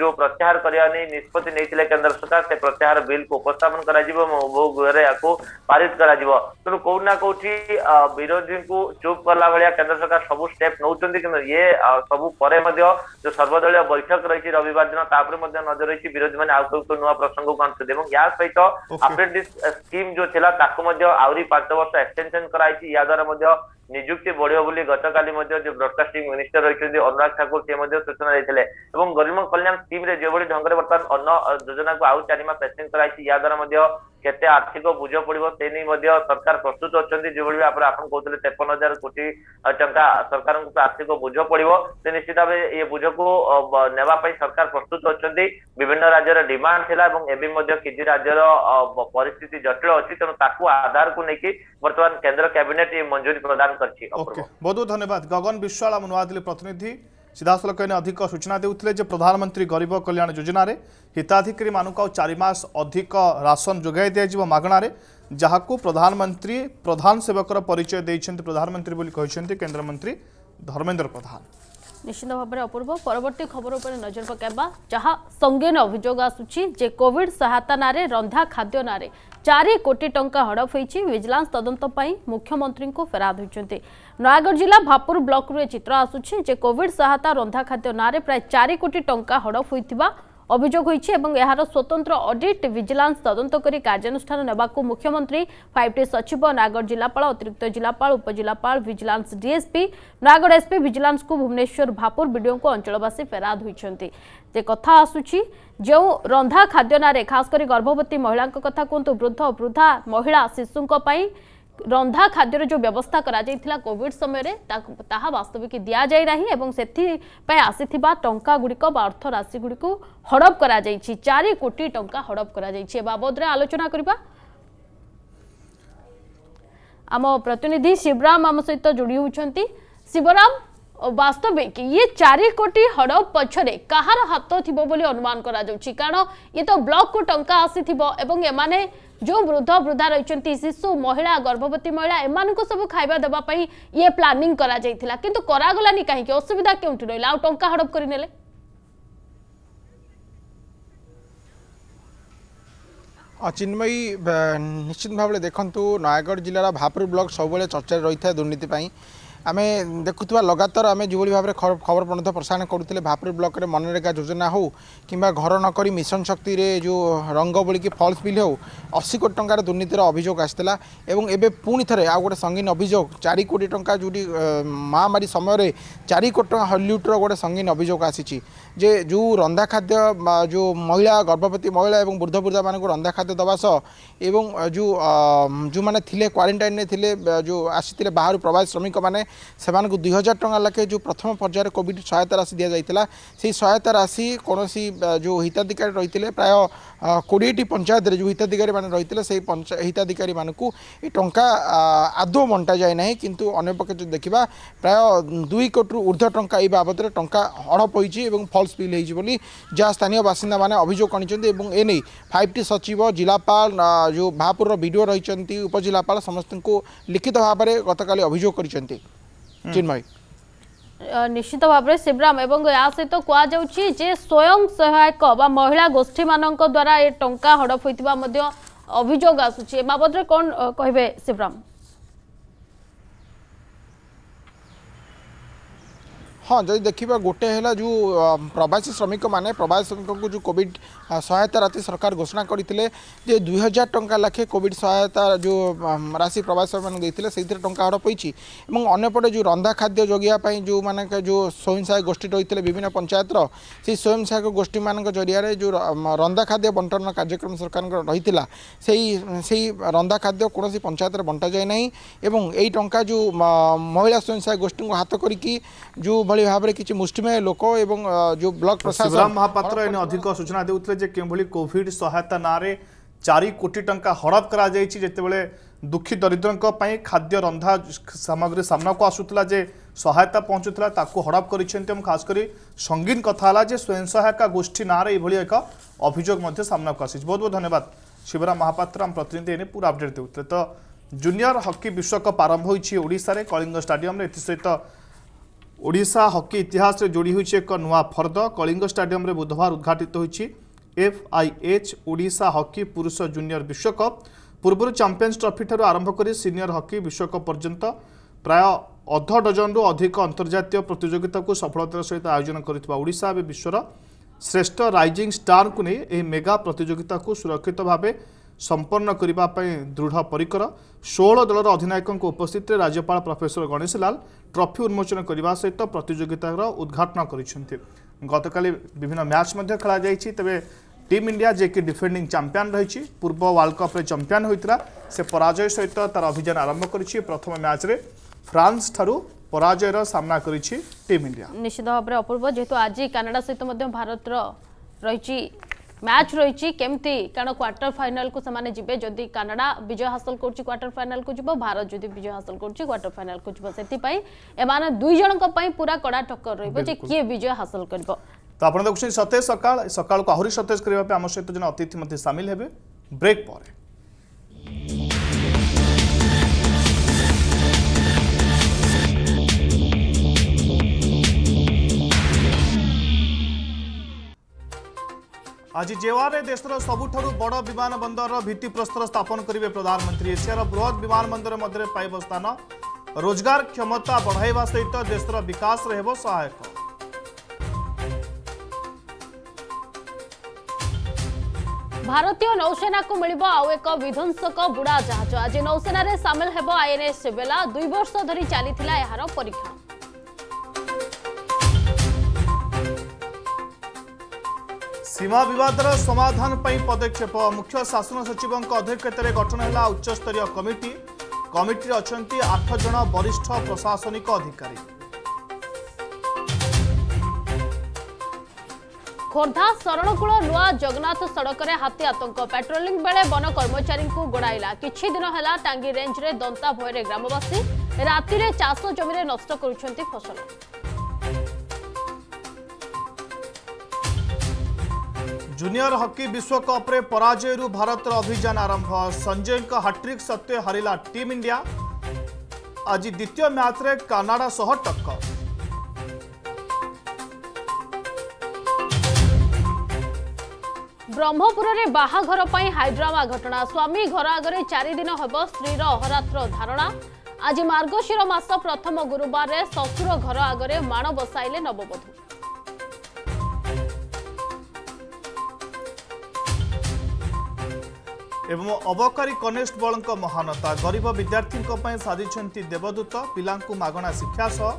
જો પ્રચાર કરયાને નિષ્પતિ નઈ થિલે કેન્દ્ર સરકાર સે પ્રચાર બિલ કો ઉપસ્થાન કરાઈ જિબો મો ઉભો ગુરે આકુ પારિત કરાઈ જિબો તો કોઉના કોઉઠી વિરોધીન કુ ચૂપ કલા ભળિયા કેન્દ્ર સરકાર સબુ સ્ટેપ નોઉતંતિ કેમ યે સબુ પરે મધ્ય જો સર્વધળિયા বৈঠક રયકી રવિવાર દિન તાપર મધ્ય નજર હીકી વિરોધી મને આઉત કુ નુઆ પ્રસંગ કો કાંછે દેવંગ યાસ પે તો એપ્રેન્ટિસ સ્કીમ જો થિલા તાકુ મધ્ય આઉરી પાંચ વર્ષ એક્સ્ટેન્શન કરાઈચી યાદાર મધ્ય ନିଯୁକ୍ତି ବଢିବ ବୋଲି ଗତକାଲି ମଧ୍ୟ ଯେ ବ୍ରଡକାଷ୍ଟିଂ ମିନିଷ୍ଟର ରହିଛନ୍ତି ଅନୁରାଗ ଠାକୁର ସେ ମଧ୍ୟ ସୂଚନା ଦେଇଥିଲେ ଏବଂ ଗରିବ କଲ୍ୟାଣ ରେ ଯେଉଁଭଳି ଢଙ୍ଗରେ ବର୍ତ୍ତମାନ ଅନ୍ନ ଯୋଜନାକୁ ଆଉ ଚାରି ମାସ ପେସେଣ୍ଟ କରାଯାଇଛି ୟା ଦ୍ଵାରା ମଧ୍ୟ କେତେ ଆର୍ଥିକ ବୁଝ ପଡିବ ସେ ନେଇ ମଧ୍ୟ ସରକାର ପ୍ରସ୍ତୁତ ଅଛନ୍ତି ଯେଭଳି ଭାବରେ ଆପଣ କହୁଥିଲେ ତେପନ ହଜାର କୋଟି ଟଙ୍କା ସରକାରଙ୍କୁ ଆର୍ଥିକ ବୁଝ ପଡିବ ସେ ନିଶ୍ଚିତ ଭାବେ ଏ ବୁଝକୁ ନେବା ପାଇଁ ସରକାର ପ୍ରସ୍ତୁତ ଅଛନ୍ତି ବିଭିନ୍ନ ରାଜ୍ୟର ଡିମାଣ୍ଡ ଥିଲା ଏବଂ ଏବେ ମଧ୍ୟ କିଛି ରାଜ୍ୟର ପରିସ୍ଥିତି ଜଟିଳ ଅଛି ତେଣୁ ତାକୁ ଆଧାରକୁ ନେଇକି ବର୍ତ୍ତମାନ କେନ୍ଦ୍ର କ୍ୟାବିନେଟ ମଞ୍ଜୁରୀ ପ୍ରଦାନ କରିଛି ବହୁତ ବହୁତ ଧନ୍ୟବାଦ ଗଗନ ବିଶ୍ୱାଳ ଆମ ନୂଆଦିଲ୍ଲୀ ପ୍ରତିନିଧି सीधासलख अधिक सूचना देते प्रधानमंत्री गरीब कल्याण योजन हिताधिकारी मान चार अधिक राशन जोगाई दिज्व मगणारे जहाँ को प्रधानमंत्री प्रधान सेवक परिचय दे प्रधानमंत्री बोली कहते केन्द्रमंत्री धर्मेन्द्र प्रधान निश्चित भाव में अपूर्व परवर्त खबर पर नजर पकड़ा संगीन अभोग जे सहायता नारे रंधा खाद्य ना चारि कोटी टाँह हड़प होती विजिलांस तदंतपी मुख्यमंत्री को फेराद होती ନୟାଗଡ଼ ଜିଲ୍ଲା ଭାପୁର ବ୍ଲକରୁ ଏ ଚିତ୍ର ଆସୁଛି ଯେ କୋଭିଡ୍ ସହାୟତା ରନ୍ଧା ଖାଦ୍ୟ ନାଁରେ ପ୍ରାୟ ଚାରି କୋଟି ଟଙ୍କା ହଡ଼ପ ହୋଇଥିବା ଅଭିଯୋଗ ହୋଇଛି ଏବଂ ଏହାର ସ୍ୱତନ୍ତ୍ର ଅଡିଟ୍ ଭିଜିଲାନ୍ସ ତଦନ୍ତ କରି କାର୍ଯ୍ୟାନୁଷ୍ଠାନ ନେବାକୁ ମୁଖ୍ୟମନ୍ତ୍ରୀ ଫାଇଭ୍ ଟି ସଚିବ ନୟାଗଡ଼ ଜିଲ୍ଲାପାଳ ଅତିରିକ୍ତ ଜିଲ୍ଲାପାଳ ଉପଜିଲ୍ଲାପାଳ ଭିଜିଲାନ୍ସ ଡିଏସ୍ପି ନୟାଗଡ଼ ଏସ୍ପି ଭିଜିଲାନ୍ସକୁ ଭୁବନେଶ୍ୱର ଭାପୁର ବିଡିଓଙ୍କୁ ଅଞ୍ଚଳବାସୀ ଫେରାଦ ହୋଇଛନ୍ତି ଯେ କଥା ଆସୁଛି ଯେଉଁ ରନ୍ଧା ଖାଦ୍ୟ ନାଁରେ ଖାସ୍ କରି ଗର୍ଭବତୀ ମହିଳାଙ୍କ କଥା କୁହନ୍ତୁ ବୃଦ୍ଧ ବୃଦ୍ଧା ମହିଳା ଶିଶୁଙ୍କ ପାଇଁ ରନ୍ଧା ଖାଦ୍ୟର ଯେଉଁ ବ୍ୟବସ୍ଥା କରାଯାଇଥିଲା କୋଭିଡ଼ ସମୟରେ ତାହା ବାସ୍ତବିକ ଦିଆଯାଇ ନାହିଁ ଏବଂ ସେଥିପାଇଁ ଆସିଥିବା ଟଙ୍କାଗୁଡ଼ିକ ବା ଅର୍ଥରାଶିଗୁଡ଼ିକୁ ହଡ଼ପ କରାଯାଇଛି ଚାରି କୋଟି ଟଙ୍କା ହଡ଼ପ କରାଯାଇଛି ଏ ବାବଦରେ ଆଲୋଚନା କରିବା ଆମ ପ୍ରତିନିଧି ଶିବରାମ ଆମ ସହିତ ଯୋଡ଼ି ହେଉଛନ୍ତି ଶିବରାମ ବାସ୍ତବିକ ଇଏ ଚାରି କୋଟି ହଡ଼ପ ପଛରେ କାହାର ହାତ ଥିବ ବୋଲି ଅନୁମାନ କରାଯାଉଛି କାରଣ ଇଏ ତ ବ୍ଲକକୁ ଟଙ୍କା ଆସିଥିବ ଏବଂ ଏମାନେ ଯେଉଁ ବୃଦ୍ଧ ବୃଦ୍ଧା ରହିଛନ୍ତି ଶିଶୁ ମହିଳା ଗର୍ଭବତୀ ମହିଳା ଏମାନଙ୍କୁ ସବୁ ଖାଇବା ଦେବା ପାଇଁ ଇଏ ପ୍ଲାନିଂ କରାଯାଇଥିଲା କିନ୍ତୁ କରାଗଲାନି କାହିଁକି ଅସୁବିଧା କେଉଁଠି ରହିଲା ଆଉ ଟଙ୍କା ହଡ଼ପ କରିନେଲେ চিন্ময়ী নিশ্চিত ভাবে দেখুন নয়াগড় জেলার ভাপুর ব্লক সবুলে চর্চায় রয়েছে দুর্নীতি পাই ଆମେ ଦେଖୁଥିବା ଲଗାତାର ଆମେ ଯେଉଁଭଳି ଭାବରେ ଖବର ପ୍ରଣତ ପ୍ରସାରଣ କରୁଥିଲେ ଭାପୁରୀ ବ୍ଲକରେ ମନରେଗା ଯୋଜନା ହେଉ କିମ୍ବା ଘର ନ କରି ମିଶନ ଶକ୍ତିରେ ଯେଉଁ ରଙ୍ଗ ବୋଳିକି ଫଲ୍ସ ବିଲ୍ ହେଉ ଅଶୀ କୋଟି ଟଙ୍କାର ଦୁର୍ନୀତିର ଅଭିଯୋଗ ଆସିଥିଲା ଏବଂ ଏବେ ପୁଣି ଥରେ ଆଉ ଗୋଟେ ସଙ୍ଗୀନ ଅଭିଯୋଗ ଚାରି କୋଟି ଟଙ୍କା ଯେଉଁଠି ମହାମାରୀ ସମୟରେ ଚାରି କୋଟି ଟଙ୍କା ହଲିଉଡ଼ର ଗୋଟେ ସଙ୍ଗୀନ ଅଭିଯୋଗ ଆସିଛି ଯେ ଯେଉଁ ରନ୍ଧା ଖାଦ୍ୟ ଯେଉଁ ମହିଳା ଗର୍ଭବତୀ ମହିଳା ଏବଂ ବୃଦ୍ଧ ବୃଦ୍ଧାମାନଙ୍କୁ ରନ୍ଧା ଖାଦ୍ୟ ଦେବା ସହ ଏବଂ ଯେଉଁ ଯେଉଁମାନେ ଥିଲେ କ୍ୱାରେଣ୍ଟାଇନ୍ରେ ଥିଲେ ଯେଉଁ ଆସିଥିଲେ ବାହାରୁ ପ୍ରବାସୀ ଶ୍ରମିକମାନେ ସେମାନଙ୍କୁ ଦୁଇ ହଜାର ଟଙ୍କା ଲେଖେ ଯେଉଁ ପ୍ରଥମ ପର୍ଯ୍ୟାୟରେ କୋଭିଡ଼ ସହାୟତା ରାଶି ଦିଆଯାଇଥିଲା ସେହି ସହାୟତା ରାଶି କୌଣସି ଯେଉଁ ହିତାଧିକାରୀ ରହିଥିଲେ ପ୍ରାୟ କୋଡ଼ିଏଟି ପଞ୍ଚାୟତରେ ଯେଉଁ ହିତାଧିକାରୀମାନେ ରହିଥିଲେ ସେହି ପଞ୍ଚା ହିତାଧିକାରୀମାନଙ୍କୁ ଏ ଟଙ୍କା ଆଦୌ ବଣ୍ଟାଯାଏ ନାହିଁ କିନ୍ତୁ ଅନ୍ୟପକ୍ଷେ ଯଦି ଦେଖିବା ପ୍ରାୟ ଦୁଇ କୋଟିରୁ ଉର୍ଦ୍ଧ୍ୱ ଟଙ୍କା ଏହି ବାବଦରେ ଟଙ୍କା ହଡ଼ପ ହୋଇଛି ଏବଂ ଫଲ୍ସ ବିଲ୍ ହୋଇଛି ବୋଲି ଯାହା ସ୍ଥାନୀୟ ବାସିନ୍ଦାମାନେ ଅଭିଯୋଗ ଆଣିଛନ୍ତି ଏବଂ ଏନେଇ ଫାଇଭ୍ ଟି ସଚିବ ଜିଲ୍ଲାପାଳ ଯେଉଁ ମହାପୁରର ବିଡ଼ିଓ ରହିଛନ୍ତି ଉପଜିଲ୍ଲାପାଳ ସମସ୍ତଙ୍କୁ লিখিত ভাবে গতকাল অভিযোগ করেছেন চিন্ময় নিশ্চিত ভাবে শিবরাম এবং এ সহিত কুযাচ্ছে যে স্বয়ং সহায়ক বা মহিলা গোষ্ঠী মানক দ্বারা এ টঙ্কা হড়প হয়ে অভিযোগ আসুচি এ বাবদরে কন কহবে শিবরাম हाँ जदि देखा गोटे है जो प्रवासी श्रमिक मैंने प्रवासी श्रमिक को जो कोविड सहायता राशि सरकार घोषणा करते दुई हजार टाँह लाखे कोविड सहायता जो राशि प्रवासी श्रमिक मैंने देते से टाँह हर पड़ी और अनेपटे जो रंधा खाद्य जोगापी जो मैंने जो स्वयं सहायक गोष्ठी रही है विभिन्न पंचायतर से स्वयं सहायक गोष्ठी मान जरिया जो रंधा खाद्य बंटन कार्यक्रम सरकार रही रंधा खाद्य कौन सी पंचायत बंटा जाए ना यही टाँह जो महिला स्वयं सहायक गोष्ठी को हाथ करो কিভাবে ভাবে কিছু মুষ্টিমেয় লোক এবং যে ব্লক প্রশাসন মহাপাত্র এনে অধিক সূচনা দেউলে যে কিভাবে কোভিড সহায়তা নাঁরে চারি কোটি টাকা হড়প করা যাই যেতবে দুঃখী দরিদ্রঙ্ খাদ্য রন্ধা সামগ্রী সামনাকু আসুলা যে সহায়তা পৌঁছুলা তাকে হড়প করেছেন এবং খাস করে সঙ্গীন কথা হল যে স্বয়ং সহায়িকা গোষ্ঠী নাঁরে এইভাবে এক অভিযোগ সামনাকু আসিছে বহু বহু ধন্যবাদ শিবরাম মহাপাত্র আম প্রতিনিধি এনে পুরো আপডেট দেউলে তো জুনিয়র হকি বিশ্বকপ আরম্ভ হয়েছে ওড়শার কলিঙ্গ স্টাডিয়ামে এসে ଓଡ଼ିଶା ହକି ଇତିହାସରେ ଯୋଡ଼ି ହୋଇଛି ଏକ ନୂଆ ଫର୍ଦ୍ଦ କଳିଙ୍ଗ ଷ୍ଟାଡିୟମରେ ବୁଧବାର ଉଦ୍ଘାଟିତ ହୋଇଛି ଏଫ୍ଆଇଏଚ୍ ଓଡ଼ିଶା ହକି ପୁରୁଷ ଜୁନିୟର ବିଶ୍ୱକପ୍ ପୂର୍ବରୁ ଚାମ୍ପିୟନ୍ସ ଟ୍ରଫିଠାରୁ ଆରମ୍ଭ କରି ସିନିୟର ହକି ବିଶ୍ୱକପ୍ ପର୍ଯ୍ୟନ୍ତ ପ୍ରାୟ ଅଧ ଡଜନରୁ ଅଧିକ ଅନ୍ତର୍ଜାତୀୟ ପ୍ରତିଯୋଗିତାକୁ ସଫଳତାର ସହିତ ଆୟୋଜନ କରିଥିବା ଓଡ଼ିଶା ଏବେ ବିଶ୍ୱର ଶ୍ରେଷ୍ଠ ରାଇଜିଂ ଷ୍ଟାରଙ୍କୁ ନେଇ ଏହି ମେଗା ପ୍ରତିଯୋଗିତାକୁ ସୁରକ୍ଷିତ ଭାବେ ସମ୍ପନ୍ନ କରିବା ପାଇଁ ଦୃଢ଼ ପରିକର ଷୋହଳ ଦଳର ଅଧିନାୟକଙ୍କ ଉପସ୍ଥିତିରେ ରାଜ୍ୟପାଳ ପ୍ରଫେସର ଗଣେଶ ଲାଲ ଟ୍ରଫି ଉନ୍ମୋଚନ କରିବା ସହିତ ପ୍ରତିଯୋଗିତାର ଉଦ୍ଘାଟନ କରିଛନ୍ତି ଗତକାଲି ବିଭିନ୍ନ ମ୍ୟାଚ୍ ମଧ୍ୟ ଖେଳାଯାଇଛି ତେବେ ଟିମ୍ ଇଣ୍ଡିଆ ଯିଏକି ଡିଫେଣ୍ଡିଂ ଚାମ୍ପିୟନ୍ ରହିଛି ପୂର୍ବ ୱାର୍ଲଡ କପ୍ରେ ଚମ୍ପିୟାନ୍ ହୋଇଥିଲା ସେ ପରାଜୟ ସହିତ ତାର ଅଭିଯାନ ଆରମ୍ଭ କରିଛି ପ୍ରଥମ ମ୍ୟାଚ୍ରେ ଫ୍ରାନ୍ସ ଠାରୁ ପରାଜୟର ସାମ୍ନା କରିଛି ଟିମ୍ ଇଣ୍ଡିଆ ନିଶ୍ଚିତ ଭାବରେ ଅପୂର୍ବ ଯେହେତୁ ଆଜି କାନାଡ଼ା ସହିତ ମଧ୍ୟ ଭାରତର ରହିଛି ম্যাচ রয়েছে কেমতি কারণ কোয়ার্টার ফাইনাল কু সে যাবে যদি কানাডা বিজয় হাসল করছে কোয়ার্টার ফাইনাল কু যাব ভারত যদি বিজয় হাসল করছে কোয়ার্টার ফাইনাল কু যাব সেপাই এমানে দুই জনক পুরা কড়া টক্কর রহব যে কি বিজয় হাসল করব তো আপনার দেখুন সতেজ সকাল সকাল আহরি সতেজ করা আমার সহ জন অতিথি মধ্যে সামিল হবে ব্রেক পরে ଆଜି ଜେୱାରେ ଦେଶର ସବୁଠାରୁ ବଡ଼ ବିମାନବନ୍ଦରର ଭିତ୍ତିପ୍ରସ୍ତର ସ୍ଥାପନ କରିବେ ପ୍ରଧାନମନ୍ତ୍ରୀ ଏସିଆର ବୃହତ ବିମାନବନ୍ଦର ମଧ୍ୟରେ ପାଇବ ସ୍ଥାନ ରୋଜଗାର କ୍ଷମତା ବଢ଼ାଇବା ସହିତ ଦେଶର ବିକାଶରେ ହେବ ସହାୟକ ଭାରତୀୟ ନୌସେନାକୁ ମିଳିବ ଆଉ ଏକ ବିଧ୍ୱଂସକ ବୁଡ଼ା ଜାହାଜ ଆଜି ନୌସେନାରେ ସାମିଲ ହେବ ଆଇଏନ୍ଏସ୍ ବେଲା ଦୁଇ ବର୍ଷ ଧରି ଚାଲିଥିଲା ଏହାର ପରୀକ୍ଷା ସୀମା ବିବାଦର ସମାଧାନ ପାଇଁ ପଦକ୍ଷେପ ମୁଖ୍ୟ ଶାସନ ସଚିବଙ୍କ ଅଧ୍ୟକ୍ଷତାରେ ଗଠନ ହେଲା ଉଚ୍ଚସ୍ତରୀୟ କମିଟି କମିଟିରେ ଅଛନ୍ତି ଆଠ ଜଣ ବରିଷ୍ଠ ପ୍ରଶାସନିକ ଅଧିକାରୀ ଖୋର୍ଦ୍ଧା ଶରଣକୂଳ ନୂଆ ଜଗନ୍ନାଥ ସଡ଼କରେ ହାତୀ ଆତଙ୍କ ପାଟ୍ରୋଲିଂ ବେଳେ ବନ କର୍ମଚାରୀଙ୍କୁ ଗୋଡ଼ାଇଲା କିଛି ଦିନ ହେଲା ଟାଙ୍ଗି ରେଞ୍ଜରେ ଦନ୍ତା ଭୟରେ ଗ୍ରାମବାସୀ ରାତିରେ ଚାଷ ଜମିରେ ନଷ୍ଟ କରୁଛନ୍ତି ଫସଲ जुनियर हकि विश्वकप पराजय भारत अभियान आरंभ संजय का हाट्रिक सत्ते सह टक्कर ब्रह्मपुर ब्रह्मपुरले बाहाघर पई हाइड्रामा घटना स्वामी घर आगो चारि रो अहरत्र धारणा आज मार्गशीर मास प्रथम रे शशुर घर आगर माण बसाइले नववधू ଏବଂ ଅବକାରୀ କନେଷ୍ଟବଳଙ୍କ ମହାନତା ଗରିବ ବିଦ୍ୟାର୍ଥୀଙ୍କ ପାଇଁ ସାଜିଛନ୍ତି ଦେବଦୂତ ପିଲାଙ୍କୁ ମାଗଣା ଶିକ୍ଷା ସହ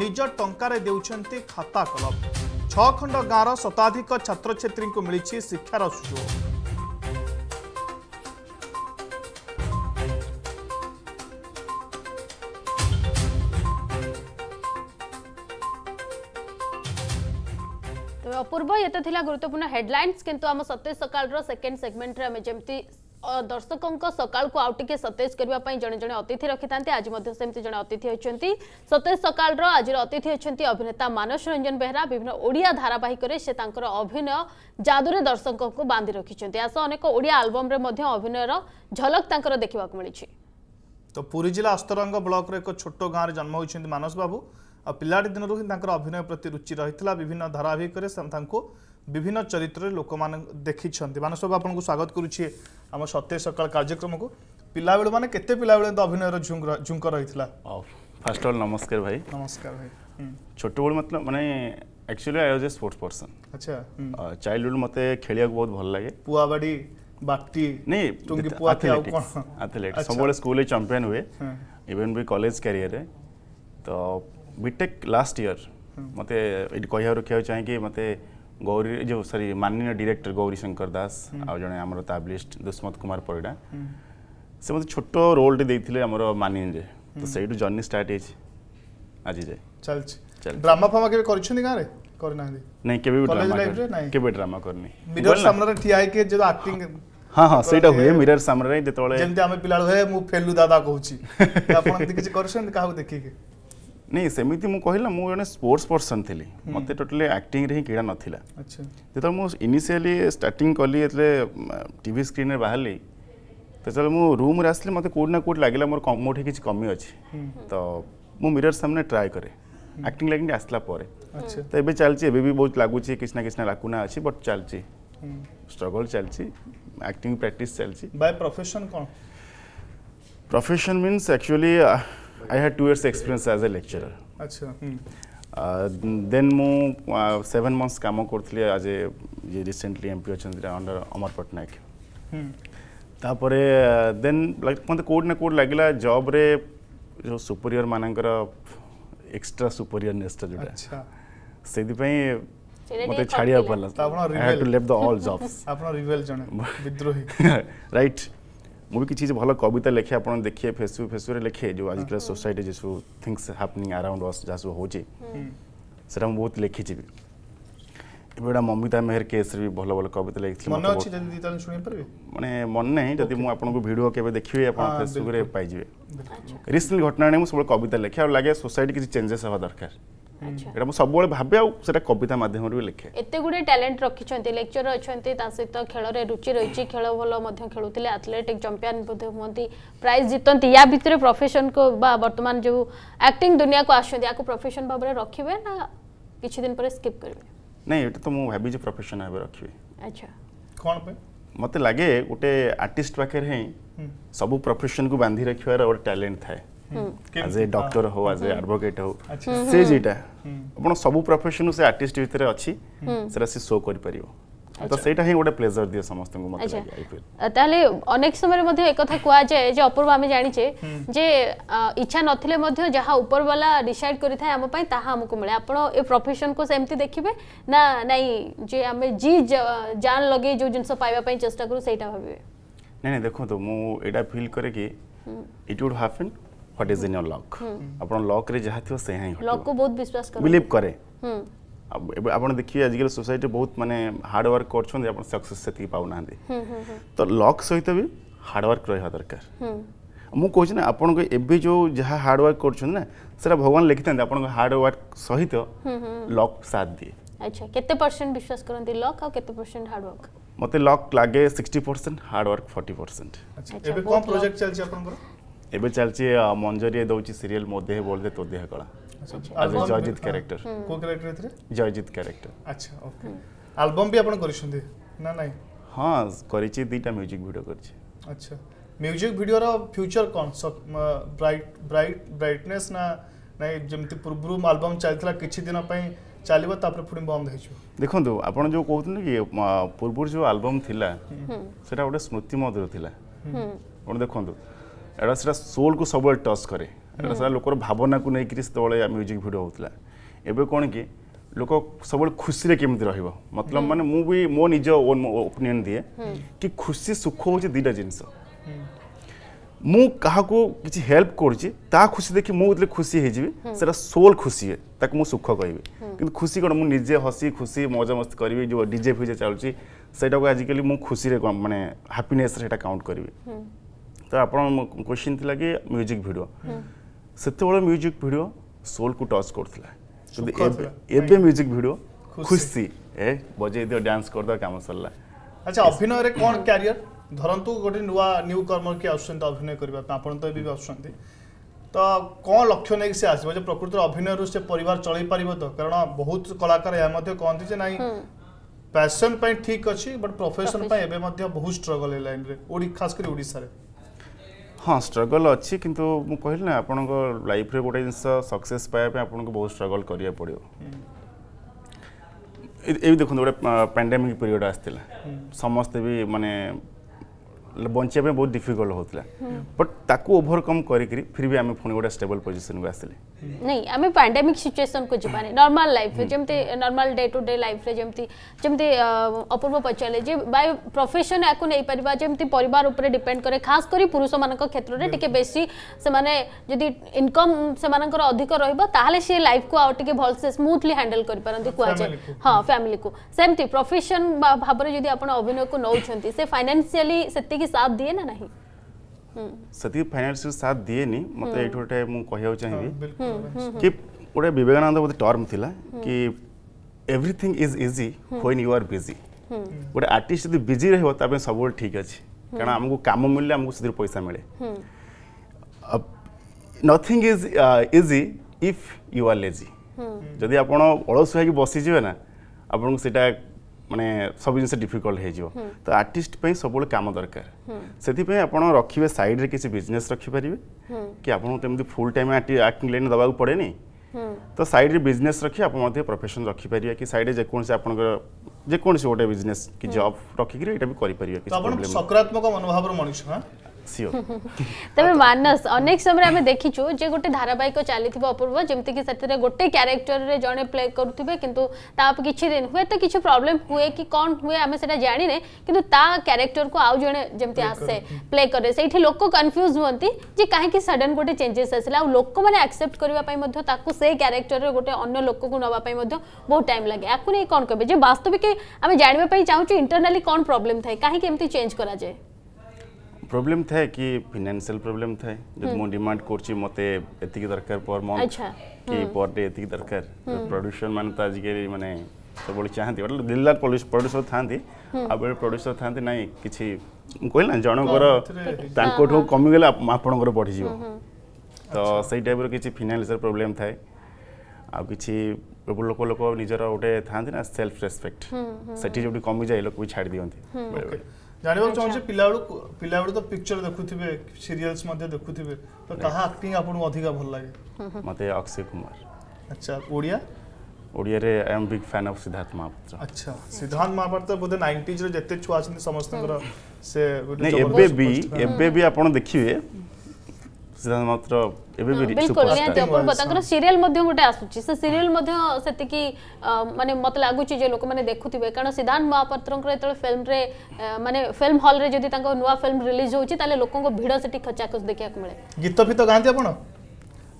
ନିଜ ଟଙ୍କାରେ ଦେଉଛନ୍ତି ଖାତା କଲମ ଛଅ ଖଣ୍ଡ ଗାଁର ଶତାଧିକ ଛାତ୍ରଛାତ୍ରୀଙ୍କୁ ମିଳିଛି ଶିକ୍ଷାର ସୁଯୋଗ ପୂର୍ବ ଏତେ ଥିଲା ଗୁରୁତ୍ୱପୂର୍ଣ୍ଣ ହେଡ୍ଲାଇନ୍ସ କିନ୍ତୁ ଆମ ସତେଜ ସକାଳର ସେକେଣ୍ଡ ସେଗମେଣ୍ଟରେ ଆମେ ଯେମିତି ଦର୍ଶକଙ୍କ ସକାଳକୁ ଆଉ ଟିକେ ସତେଜ କରିବା ପାଇଁ ଜଣେ ଜଣେ ଅତିଥି ରଖିଥାନ୍ତି ଆଜି ମଧ୍ୟ ସେମିତି ଜଣେ ଅତିଥି ହେଉଛନ୍ତି ସତେଜ ସକାଳର ଆଜିର ଅତିଥି ହେଉଛନ୍ତି ଅଭିନେତା ମାନସ ରଞ୍ଜନ ବେହେରା ବିଭିନ୍ନ ଓଡ଼ିଆ ଧାରାବାହିକରେ ସେ ତାଙ୍କର ଅଭିନୟ ଯାଦୁରେ ଦର୍ଶକଙ୍କୁ ବାନ୍ଧି ରଖିଛନ୍ତି ଏହା ସହ ଅନେକ ଓଡ଼ିଆ ଆଲବମ୍ରେ ମଧ୍ୟ ଅଭିନୟର ଝଲକ ତାଙ୍କର ଦେଖିବାକୁ ମିଳିଛି ତ ପୁରୀ ଜିଲ୍ଲା ଅସ୍ତରଙ୍ଗ ବ୍ଲକର ଏକ ଛୋଟ ଗାଁରେ ଜନ୍ମ ହୋଇଛନ୍ତି ମାନସ ବାବୁ ଆଉ ପିଲାଟି ଦିନରୁ ହିଁ ତାଙ୍କର ଅଭିନୟ ପ୍ରତି ରୁଚି ରହିଥିଲା ବିଭିନ୍ନ ଧାରାବାହିକରେ ତାଙ୍କୁ विभिन्न चरित्र लोक देखि मानसबाबु आपको स्वागत करुचे आम सत्य सकाल कार्यक्रम को पिलाबेलू मैंने के पिलाबेल अभिनयर झुंक रही फास्ट अल नमस्कार भाई नमस्कार भाई हम्म। छोट बड़ू मतलब मैंने actually I was a sports person अच्छा चाइल्डहुड हम्म। मते खेलिया बहुत भल लागे पुआबाड़ी बाटी नहीं टुंगी पुआ के आउ कोन एथलेट सबोले स्कूल में चैंपियन हुए इवन हाँ। भी कॉलेज कैरियर है तो बीटेक लास्ट ईयर मते कहू रखा चाहिए कि मतलब गौरी जो सरी माननीय डायरेक्टर गौरी शंकर दास आज जड़े आम ताबलिस्ट दुष्मत कुमार पड़ा हम्म। से मतलब छोट रोलटे देते आम माननीय तो सही जर्नी स्टार्ट हो आज जाए ड्रामा फ्रामा के गाँव करना नहीं केबे भी ड्रामा नहीं केबे ड्रामा करनी मिरर सामने ठिया के जो एक्टिंग हां हां सेटा हुए मिरर सामने जेतेबेले जेमते हमें पिलाड़ होए मु फेलु दादा कहउची आपण किछ करसन काहू देखि के ନାଇଁ ସେମିତି ମୁଁ କହିଲା ମୁଁ ଜଣେ ସ୍ପୋର୍ଟସ୍ ପର୍ସନ୍ ଥିଲି ମୋତେ ଟୋଟାଲି ଆକ୍ଟିଂରେ ହିଁ କ୍ରୀଡ଼ା ନଥିଲା ଯେତେବେଳେ ମୁଁ ଇନିସିଆଲି ଷ୍ଟାର୍ଟିଂ କଲି ଯେତେବେଳେ ଟିଭି ସ୍କ୍ରିନ୍ରେ ବାହାରିଲି ସେତେବେଳେ ମୁଁ ରୁମ୍ରେ ଆସିଲି ମୋତେ କେଉଁଠି ନା କେଉଁଠି ଲାଗିଲା ମୋର ମୋଠି କିଛି କମି ଅଛି ତ ମୁଁ ମିରର୍ ସାମ୍ନାରେ ଟ୍ରାଏ କରେ ଆକ୍ଟିଂ ଲାଗିଂ ଆସିଲା ପରେ ତ ଏବେ ଚାଲିଛି ଏବେ ବି ବହୁତ ଲାଗୁଛି କିଛି ନା କିଛି ନା ଲାକୁନା ଅଛି ବଟ୍ ଚାଲିଛି ଷ୍ଟ୍ରଗଲ୍ ଚାଲିଛି ଆକ୍ଟିଂ ପ୍ରାକ୍ଟିସ୍ ଚାଲିଛି ବାଏ ପ୍ରଫେସନ୍ କ'ଣ profession means actually I had two years experience as a lecturer. अच्छा. देन मु सेवेन मंथ्स कम करी आज ये रिसेंटली एमपी पी अंडर अमर पट्टनायक देन मत कौट ना कौट लगला जॉब रे जो सुपरियर मान एक्स्ट्रा सुपरियर नेस्टा जो से मत छाड़ पड़ा to leave the all jobs विद्रोही राइट मुझे भी किसी भल कविता लिखे आप देखिए फेसबुक फेसबुक लिखे जो आजकल सोसाइटी जिस थिंग्स हापनिंग आराउंड अस जहाँ सब हो बहुत लिखी भी ममिता मेहर केस भल भल कविता लिखि मन अछि जदि दि तन सुनि परबे मन नै जदि मु आपन को वीडियो फेसबुक रे पाइ घटना सब कविता लिखे आ लागे सोसाइटी किछ चेंजेस हाँ दरकार এটা ମୁଁ ସବୁବେଳେ ଭାବେ ଆଉ ସେଟା କବିତା ମାଧ୍ୟମରେ ବି ଲେଖେ ଏତେ ଗୁଡ଼େ ଟ୍ୟାଲେଣ୍ଟ ରଖିଛନ୍ତି ଲେକ୍ଚର ଅଛନ୍ତି ତା ସହିତ ଖେଳରେ ରୁଚି ରହିଛି ଖେଳ ଭଲ ମଧ୍ୟ ଖେଳୁଥିଲେ ଆଥଲେଟିକ୍ ଚମ୍ପିଆନ୍ ବୋଧେ ହୁଅନ୍ତି ପ୍ରାଇଜ୍ ଜିତନ୍ତି ୟା ଭିତରେ ପ୍ରଫେସନ୍କୁ ବା ବର୍ତ୍ତମାନ ଯେଉଁ ଆକ୍ଟିଂ ଦୁନିଆକୁ ଆସୁଛନ୍ତି ୟାକୁ ପ୍ରଫେସନ୍ ଭାବରେ ରଖିବେ ନା କିଛି ଦିନ ପରେ ସ୍କିପ୍ କରିବେ ନାଇଁ ଏଇଟା ତ ମୁଁ ଭାବିଛି ପ୍ରଫେସନ୍ ଭାବେ ରଖିବି ଆଚ୍ଛା କ'ଣ ପାଇଁ ମୋତେ ଲାଗେ ଗୋଟେ ଆର୍ଟିଷ୍ଟ ପାଖରେ ହିଁ ସବୁ ପ୍ରଫେସନ୍କୁ ବାନ୍ଧି ରଖିବାର ଗୋଟେ ଟ୍ୟାଲେଣ୍ଟ ଥାଏ ଆଜ୍ ଏ ଡକ୍ଟର ହଉ ଆଜ୍ ଏ ଆଡଭୋକେଟ୍ ହଉ ସେ ଯେଇଟା ଆପଣ ସବୁ ପ୍ରଫେସନ୍ ସେ ଆର୍ଟିଷ୍ଟ ଭିତରେ ଅଛି ସେଟା ସେ ଶୋ କରିପାରିବ ତ ସେଇଟା ହିଁ ଗୋଟେ ପ୍ଲେଜର ଦିଏ ସମସ୍ତଙ୍କୁ ମତେ ତାହେଲେ ଅନେକ ସମୟରେ ମଧ୍ୟ ଏକଥା କୁହାଯାଏ ଯେ ଅପୂର୍ବ ଆମେ ଜାଣିଛେ ଯେ ଇଚ୍ଛା ନଥିଲେ ମଧ୍ୟ ଯାହା ଉପରବାଲା ଡିସାଇଡ୍ କରିଥାଏ ଆମ ପାଇଁ ତାହା ଆମକୁ ମିଳେ ଆପଣ ଏ ପ୍ରଫେସନକୁ ସେମିତି ଦେଖିବେ ନା ନାଇଁ ଯେ ଆମେ ଜି ଜାନ ଲଗେଇ ଯେଉଁ ଜିନିଷ ପାଇବା ପାଇଁ ଚେଷ୍ଟା କରୁ ସେଇଟା ଭାବିବେ ନାଇଁ ନାଇଁ ଦେଖନ୍ତୁ ମୁଁ ଏଇଟା ଫିଲ୍ କରେ କି it would happen what is in your luck আপনার লকরে যা থিব সে হ্যাঁ লককে বহুত বিশ্বাস করে বিলিভ করে ଆପଣ ଦେଖିବେ ଆଜିକାଲି ସୋସାଇଟି ବହୁତ ମାନେ ହାର୍ଡ଼ ୱାର୍କ କରୁଛନ୍ତି ଆପଣ ସକ୍ସେସ୍ ସେତିକି ପାଉନାହାନ୍ତି ତ ଲକ୍ ସହିତ ବି ହାର୍ଡ଼ ୱାର୍କ ରହିବା ଦରକାର ମୁଁ କହୁଛି ନା ଆପଣଙ୍କ ଏବେ ଯେଉଁ ଯାହା ହାର୍ଡ଼ ୱାର୍କ କରୁଛନ୍ତି ନା ସେଟା ଭଗବାନ ଲେଖିଥାନ୍ତି ଆପଣଙ୍କ ହାର୍ଡ଼ ୱାର୍କ ସହିତ ଲକ୍ ସାଥ ଦିଏ ଆଚ୍ଛା କେତେ ପରସେଣ୍ଟ ବିଶ୍ୱାସ କରନ୍ତି ଲକ୍ ଆଉ କେତେ ପରସେଣ୍ଟ ହାର୍ଡ଼ ୱାର୍କ ମୋତେ ଲକ୍ ଲାଗେ sixty percent hard work forty percent ଏବେ କ'ଣ ପ୍ରୋଜେକ୍ଟ ଚାଲିଛି ଆପଣଙ୍କର ଏବେ ଚାଲିଛି ମଞ୍ଜରିଏ ଦଉଛି ସିରିଏଲ ମୋ ଦେହ ବୋଲ ଦେ ତୋ ଦେହ କଳା ଜୟଜିତ କ୍ୟାରେକ୍ଟର କୋଉ କ୍ୟାରେକ୍ଟର ଏଥିରେ ଜୟଜିତ କ୍ୟାରେକ୍ଟର ଆଚ୍ଛା ଓକେ ଆଲବମ୍ ବି ଆପଣ କରିଛନ୍ତି ନା ନାଇଁ ହଁ କରିଛି ଦୁଇଟା ମ୍ୟୁଜିକ୍ ଭିଡ଼ିଓ କରିଛି ଆଚ୍ଛା ମ୍ୟୁଜିକ୍ ଭିଡ଼ିଓର ଫ୍ୟୁଚର କ'ଣ ବ୍ରାଇଟ୍ ବ୍ରାଇଟ୍ ବ୍ରାଇଟନେସ୍ ନା ନାଇଁ ଯେମିତି ପୂର୍ବରୁ ଆଲବମ୍ ଚାଲିଥିଲା କିଛି ଦିନ ପାଇଁ ଚାଲିବ ତାପରେ ପୁଣି ବନ୍ଦ ହେଇଯିବ ଦେଖନ୍ତୁ ଆପଣ ଯେଉଁ କହୁଥିଲେ କି ପୂର୍ବରୁ ଯେଉଁ ଆଲବମ୍ ଥିଲା ସେଟା ଗୋଟେ ସ୍ମୃତି ମଧୁର ଥିଲା ଆପଣ ଦେଖନ୍ତୁ ଏଇଟା ସେଇଟା ସୋଲ୍କୁ ସବୁବେଳେ ଟଚ୍ କରେ ଏଇଟା ସେଇଟା ଲୋକର ଭାବନାକୁ ନେଇକିରି ସେତେବେଳେ ମ୍ୟୁଜିକ୍ ଭିଡ଼ିଓ ହେଉଥିଲା ଏବେ କ'ଣ କି ଲୋକ ସବୁବେଳେ ଖୁସିରେ କେମିତି ରହିବ ମତଲବ ମାନେ ମୁଁ ବି ମୋ ନିଜ ଓନ୍ ଓପିନିଅନ୍ ଦିଏ କି ଖୁସି ସୁଖ ହେଉଛି ଦୁଇଟା ଜିନିଷ ମୁଁ କାହାକୁ କିଛି ହେଲ୍ପ କରୁଛି ତା ଖୁସି ଦେଖି ମୁଁ ଯେତେବେଳେ ଖୁସି ହେଇଯିବି ସେଇଟା ସୋଲ୍ ଖୁସି ତାକୁ ମୁଁ ସୁଖ କହିବି କିନ୍ତୁ ଖୁସି କ'ଣ ମୁଁ ନିଜେ ହସି ଖୁସି ମଜାମସ୍ତି କରିବି ଯେଉଁ ଡିଜେ ଫିଜେ ଚାଲୁଛି ସେଇଟାକୁ ଆଜିକାଲି ମୁଁ ଖୁସିରେ ମାନେ ହାପିନେସ୍ରେ ସେଇଟା କାଉଣ୍ଟ କରିବି तो आप क्वेश्चन थी कि म्यूजिक भिड से म्यूजिक भिड सोल को टच कर म्यूजिक भिड खुशी ए बजे दि डांस कर दम सर अच्छा अभिनय कौन क्यारिययर धरतु गोटे नुआ न्यू कर्मर किए आस करने आप तो तो कौन लक्ष्य नहीं से आसो प्रकृत अभिनय से परिवार चल पार तो कारण बहुत कलाकार कहते ना पैसन ठीक अच्छी बट प्रफेसन एवं बहुत स्ट्रगल ए लाइन में खासकर ओडिशा ହଁ ଷ୍ଟ୍ରଗଲ୍ ଅଛି କିନ୍ତୁ ମୁଁ କହିଲି ନା ଆପଣଙ୍କ ଲାଇଫ୍ରେ ଗୋଟେ ଜିନିଷ ସକ୍ସେସ୍ ପାଇବା ପାଇଁ ଆପଣଙ୍କୁ ବହୁତ ଷ୍ଟ୍ରଗଲ୍ କରିବାକୁ ପଡ଼ିବ ଏବେ ଦେଖନ୍ତୁ ଗୋଟେ ପ୍ୟାଣ୍ଡେମିକ୍ ପିରିୟଡ଼ ଆସିଥିଲା ସମସ୍ତେ ବି ମାନେ बचाप बहुत डिफिकल्ट होता बट ताको ओभरकम कर फिर भी आम पुणी गोटे स्टेबल पोजिशन को आसे नहीं पैंडेमिक सिचुएसन को जी नर्माल लाइफ जमी normal day to day life जमी अपूर्व पचारे बाय प्रफेसन या नहीं पार जमी पर डिपेड कै खास पुरुष मान क्षेत्र में टी बे जी इनकम से अधिक रही सी लाइफ को आगे भलसे स्मुथली हाँडेल करेंगे हाँ फैमिली को सेमती प्रफेसन भाव में जब आप अभिनय को नौकर से କି ସାଥ ଦିଏ ନା ନାହିଁ ସେତିକି ଫାଇନାନ୍ସିଆଲ ସାଥ ଦିଏନି ମୋତେ ଏଇଠି ଗୋଟେ ମୁଁ କହିବାକୁ ଚାହିଁବି କି ଗୋଟେ ବିବେକାନନ୍ଦ ବୋଧେ ଟର୍ମ ଥିଲା କି everything is easy when you are busy ଗୋଟେ ଆର୍ଟିଷ୍ଟ ଯଦି ବିଜି ରହିବ ତା ପାଇଁ ସବୁବେଳେ ଠିକ୍ ଅଛି କାରଣ ଆମକୁ କାମ ମିଳିଲେ ଆମକୁ ସେଥିରୁ ପଇସା ମିଳେ nothing is easy if you are lazy ଯଦି ଆପଣ ଅଳସୁଆ ହେଇକି ବସିଯିବେ ନା ଆପଣଙ୍କୁ ସେଇଟା ମାନେ ସବୁ ଜିନିଷ ଡିଫିକଲ୍ଟ ହେଇଯିବ ତ ଆର୍ଟିଷ୍ଟ ପାଇଁ ସବୁବେଳେ କାମ ଦରକାର ସେଥିପାଇଁ ଆପଣ ରଖିବେ ସାଇଡ଼ରେ କିଛି ବିଜନେସ୍ ରଖିପାରିବେ କି ଆପଣଙ୍କୁ ତ ଏମିତି ଫୁଲ୍ ଟାଇମ୍ ଆକ୍ଟିଂ ଲାଇନ୍ ଦେବାକୁ ପଡ଼େନି ତ ସାଇଡ଼ରେ ବିଜନେସ୍ ରଖି ଆପଣ ମଧ୍ୟ ପ୍ରଫେସନ୍ ରଖିପାରିବେ କି ସାଇଡ଼ରେ ଯେକୌଣସି ଆପଣଙ୍କର ଯେକୌଣସି ଗୋଟେ ବିଜନେସ୍ କି ଜବ୍ ରଖିକିରି ଏଇଟା ବି କରିପାରିବେ ସକାରାତ୍ମକ ମନୋଭାବର ମଣିଷ <laughs> तबे मानस अनेक समय आमे देखि छु जे गोटे धारावाहिक चली थिबो अपूर्व जेमति कि सतरे गोटे कैरेक्टर रे जने प्ले करथिबे किंतु ता अब किछि दिन हुए तो किछु प्रॉब्लम हुए कि कोन हुए आमे सेटा जानि ने किंतु ता कैरेक्टर को आउ जने जेमति आसे प्ले करे सेठी लोक को कंफ्यूज होंती जे काहे कि सडन गोटे चेंजेस आसला आ लोक माने एक्सेप्ट करबा पई मध्ये ताकु से कैरेक्टर रे गोटे अन्य लोक को नबा पई मध्ये बहुत टाइम लागे आकु ने कोन कहबे जे वास्तविक कि आमे जानिबे पई चाहू छु इंटरनली कोन प्रॉब्लम थाय काहे कि एमति चेंज करा जाय प्रॉब्लम थाए कि फाइनेंशियल प्रॉब्लम थाए जब मो डिमांड करछि मते एतिक दरकार पर मंथ अच्छा कि हम्म। पर डे एतिक दरकार प्रोड्यूसर हम्म। माने त तो आज के माने सब बोल चाहन थी मतलब दिल्ला पुलिस प्रोड्यूसर थांदी अब प्रोड्यूसर थांदी नहीं किछि कोइल ना जणो कर तांको ठो कमी गेला आपन कर पड़ि जीव तो सही टाइप रो किछि फाइनेंशियल प्रॉब्लम थाए आ किछि लोक लोक निजर गोटे था सेल्फ रेस्पेक्ट से कमी जाए लोक भी छाड़ दिखती हम्म। ଜାଣିବାକୁ ଚାହୁଁଛି ପିଲାବେଳୁ ପିଲାବେଳୁ ତ ପିକ୍ଚର ଦେଖୁଥିବେ ସିରିଏଲ୍ସ ମଧ୍ୟ ଦେଖୁଥିବେ ତ କାହା ଆକ୍ଟିଂ ଆପଣଙ୍କୁ ଅଧିକା ଭଲ ଲାଗେ ମୋତେ ଅକ୍ଷୟ କୁମାର ଆଚ୍ଛା ଓଡ଼ିଆ ଓଡ଼ିଆରେ I am big fan of Siddharth Mohapatra ଆଚ୍ଛା ସିଦ୍ଧାର୍ଥ ମହାପାତ୍ର ବୋଧେ ନାଇଣ୍ଟିଜର ଯେତେ ଛୁଆ ଅଛନ୍ତି ସମସ୍ତଙ୍କର ସେ ଏବେ ବି ଏବେ ବି ଆପଣ ଦେଖିବେ ସିଦ୍ଧାର୍ଥ ମହାପାତ୍ର ଏବେ ବି ବିଲକୁଲ ନିହାତି ଅପୂର୍ବ ତାଙ୍କର ସିରିଏଲ ମଧ୍ୟ ଗୋଟେ ଆସୁଛି ସେ ସିରିଏଲ ମଧ୍ୟ ସେତିକି ମାନେ ମତେ ଲାଗୁଛି ଯେ ଲୋକମାନେ ଦେଖୁଥିବେ କାରଣ ସିଦ୍ଧାନ୍ତ ମହାପାତ୍ରଙ୍କର ଯେତେବେଳେ ଫିଲ୍ମରେ ମାନେ ଫିଲ୍ମ ହଲ୍ରେ ଯଦି ତାଙ୍କ ନୂଆ ଫିଲ୍ମ ରିଲିଜ ହେଉଛି ତାହେଲେ ଲୋକଙ୍କ ଭିଡ଼ ସେଠି ଖଚାଖଚ ଦେଖିବାକୁ ମିଳେ ଗୀତ ଫିତ ଗାଆନ୍ତି ଆପଣ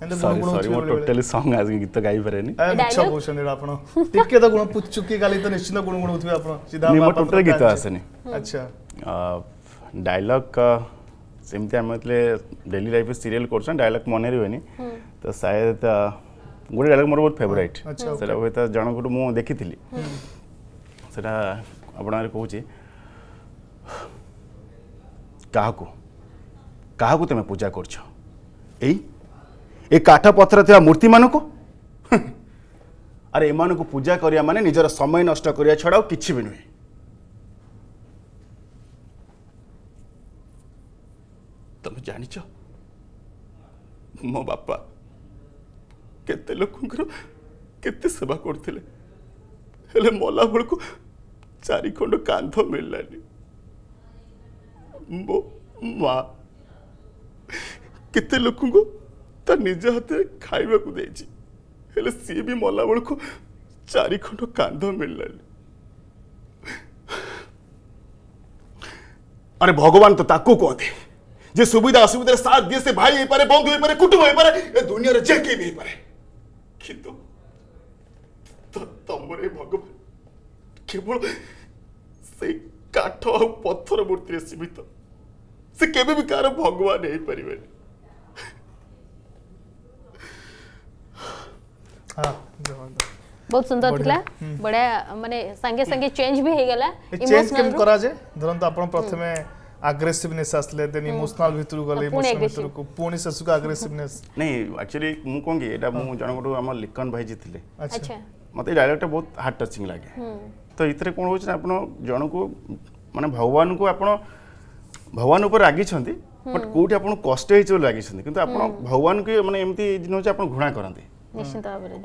ଟୋଟାଲି ସଙ୍ଗ ଆଜି ଗୀତ ଗାଇପାରେନି ମିଛ କହୁଛନ୍ତି ଆପଣ ଟିକେ ତ ଗୁଣ ପୁଚୁକି କାଲି ତ ନିଶ୍ଚିତ ଗୁଣଗୁଣଉଥିବେ ଆପଣ ସିଦ୍ଧାନ୍ତ ଟୋଟାଲି ଗୀତ ଆସେନି ଆଚ୍ଛା ଡାଇଲଗ ସେମିତି ଆମେ ଯେତେବେଳେ ଡେଲି ଲାଇଫ୍ରେ ସିରିଏଲ୍ କରୁଛୁ ନା ଡାଇଲଗ୍ ମନେ ରୁହେନି ତ ସାୟଦ ଗୋଟେ ଡାଇଲଗ୍ ମୋର ବହୁତ ଫେଭରାଇଟ୍ ସେଇଟା ହୁଏତ ଜଣଙ୍କଠୁ ମୁଁ ଦେଖିଥିଲି ସେଇଟା ଆପଣଙ୍କର କହୁଛି କାହାକୁ କାହାକୁ ତୁମେ ପୂଜା କରୁଛ ଏଇ ଏ କାଠ ପଥର ଥିବା ମୂର୍ତ୍ତିମାନଙ୍କୁ ଆରେ ଏମାନଙ୍କୁ ପୂଜା କରିବା ମାନେ ନିଜର ସମୟ ନଷ୍ଟ କରିବା ଛଡ଼ା ଆଉ କିଛି ବି ନୁହେଁ ଜାଣିଛ ମୋ ବାପା କେତେ ଲୋକଙ୍କର କେତେ ସେବା କରୁଥିଲେ ହେଲେ ମଲା ବେଳକୁ ଚାରିଖଣ୍ଡ କାନ୍ଧ ମିଳିଲାନି ମୋ ମା କେତେ ଲୋକଙ୍କୁ ତା ନିଜ ହାତରେ ଖାଇବାକୁ ଦେଇଛି ହେଲେ ସିଏ ବି ମଲା ବେଳକୁ ଚାରିଖଣ୍ଡ କାନ୍ଧ ମିଳିଲାନି ଆରେ ଭଗବାନ ତ ତାକୁ କୁହନ୍ତି ଯେ ସୁବିଧା ଅସୁବିଧାରେ ସାଥ ଦିଏ ସେ ଭାଇ ହେଇପାରେ ବନ୍ଧୁ ହେଇପାରେ କୁଟୁମ୍ବ ହେଇପାରେ ଏ ଦୁନିଆରେ ଯେ କେହି ବି ହେଇପାରେ କିନ୍ତୁ ତମରେ ଭଗବାନ କେବଳ ସେଇ କାଠ ଆଉ ପଥର ମୂର୍ତ୍ତିରେ ସୀମିତ ସେ କେବେ ବି କାହାର ଭଗବାନ ହେଇପାରିବେନି ବହୁତ ସୁନ୍ଦର ଥିଲା ବଢିଆ ମାନେ ସାଙ୍ଗେ ସାଙ୍ଗେ ଚେଞ୍ଜ ବି ହେଇଗଲା ଚେଞ୍ଜ କେମିତି କରାଯାଏ ଧରନ୍ତୁ ଆପଣ ପ୍ରଥମେ ଆଗ୍ରେସିଭନେସ୍ ଆସିଲେ ଦେନ୍ ଇମୋସନାଲ୍ ଭିତରକୁ ଗଲେ ଇମୋସନାଲ୍ ଭିତରକୁ ପୁଣି ଶେଷକୁ ଆଗ୍ରେସିଭନେସ୍ ନାଇଁ ଆକ୍ଚୁଆଲି ମୁଁ କ'ଣ କି ଏଇଟା ମୁଁ ଜଣଙ୍କଠୁ ଆମ ଲିକନ ଭାଇ ଜିଥିଲେ ମୋତେ ଏ ଡାଇଲଗ୍ଟା ବହୁତ ହାର୍ଟ ଟଚିଂ ଲାଗେ ତ ଏଥିରେ କ'ଣ ହେଉଛି ନା ଆପଣ ଜଣକୁ ମାନେ ଭଗବାନଙ୍କୁ ଆପଣ ଭଗବାନ ଉପରେ ରାଗିଛନ୍ତି ବଟ୍ କେଉଁଠି ଆପଣଙ୍କୁ କଷ୍ଟ ହେଇଛି ବୋଲି ରାଗିଛନ୍ତି କିନ୍ତୁ ଆପଣ ଭଗବାନଙ୍କୁ ମାନେ ଏମିତି ଜିନିଷ ହେଉଛି ଆପଣ ଘୃଣା କରନ୍ତି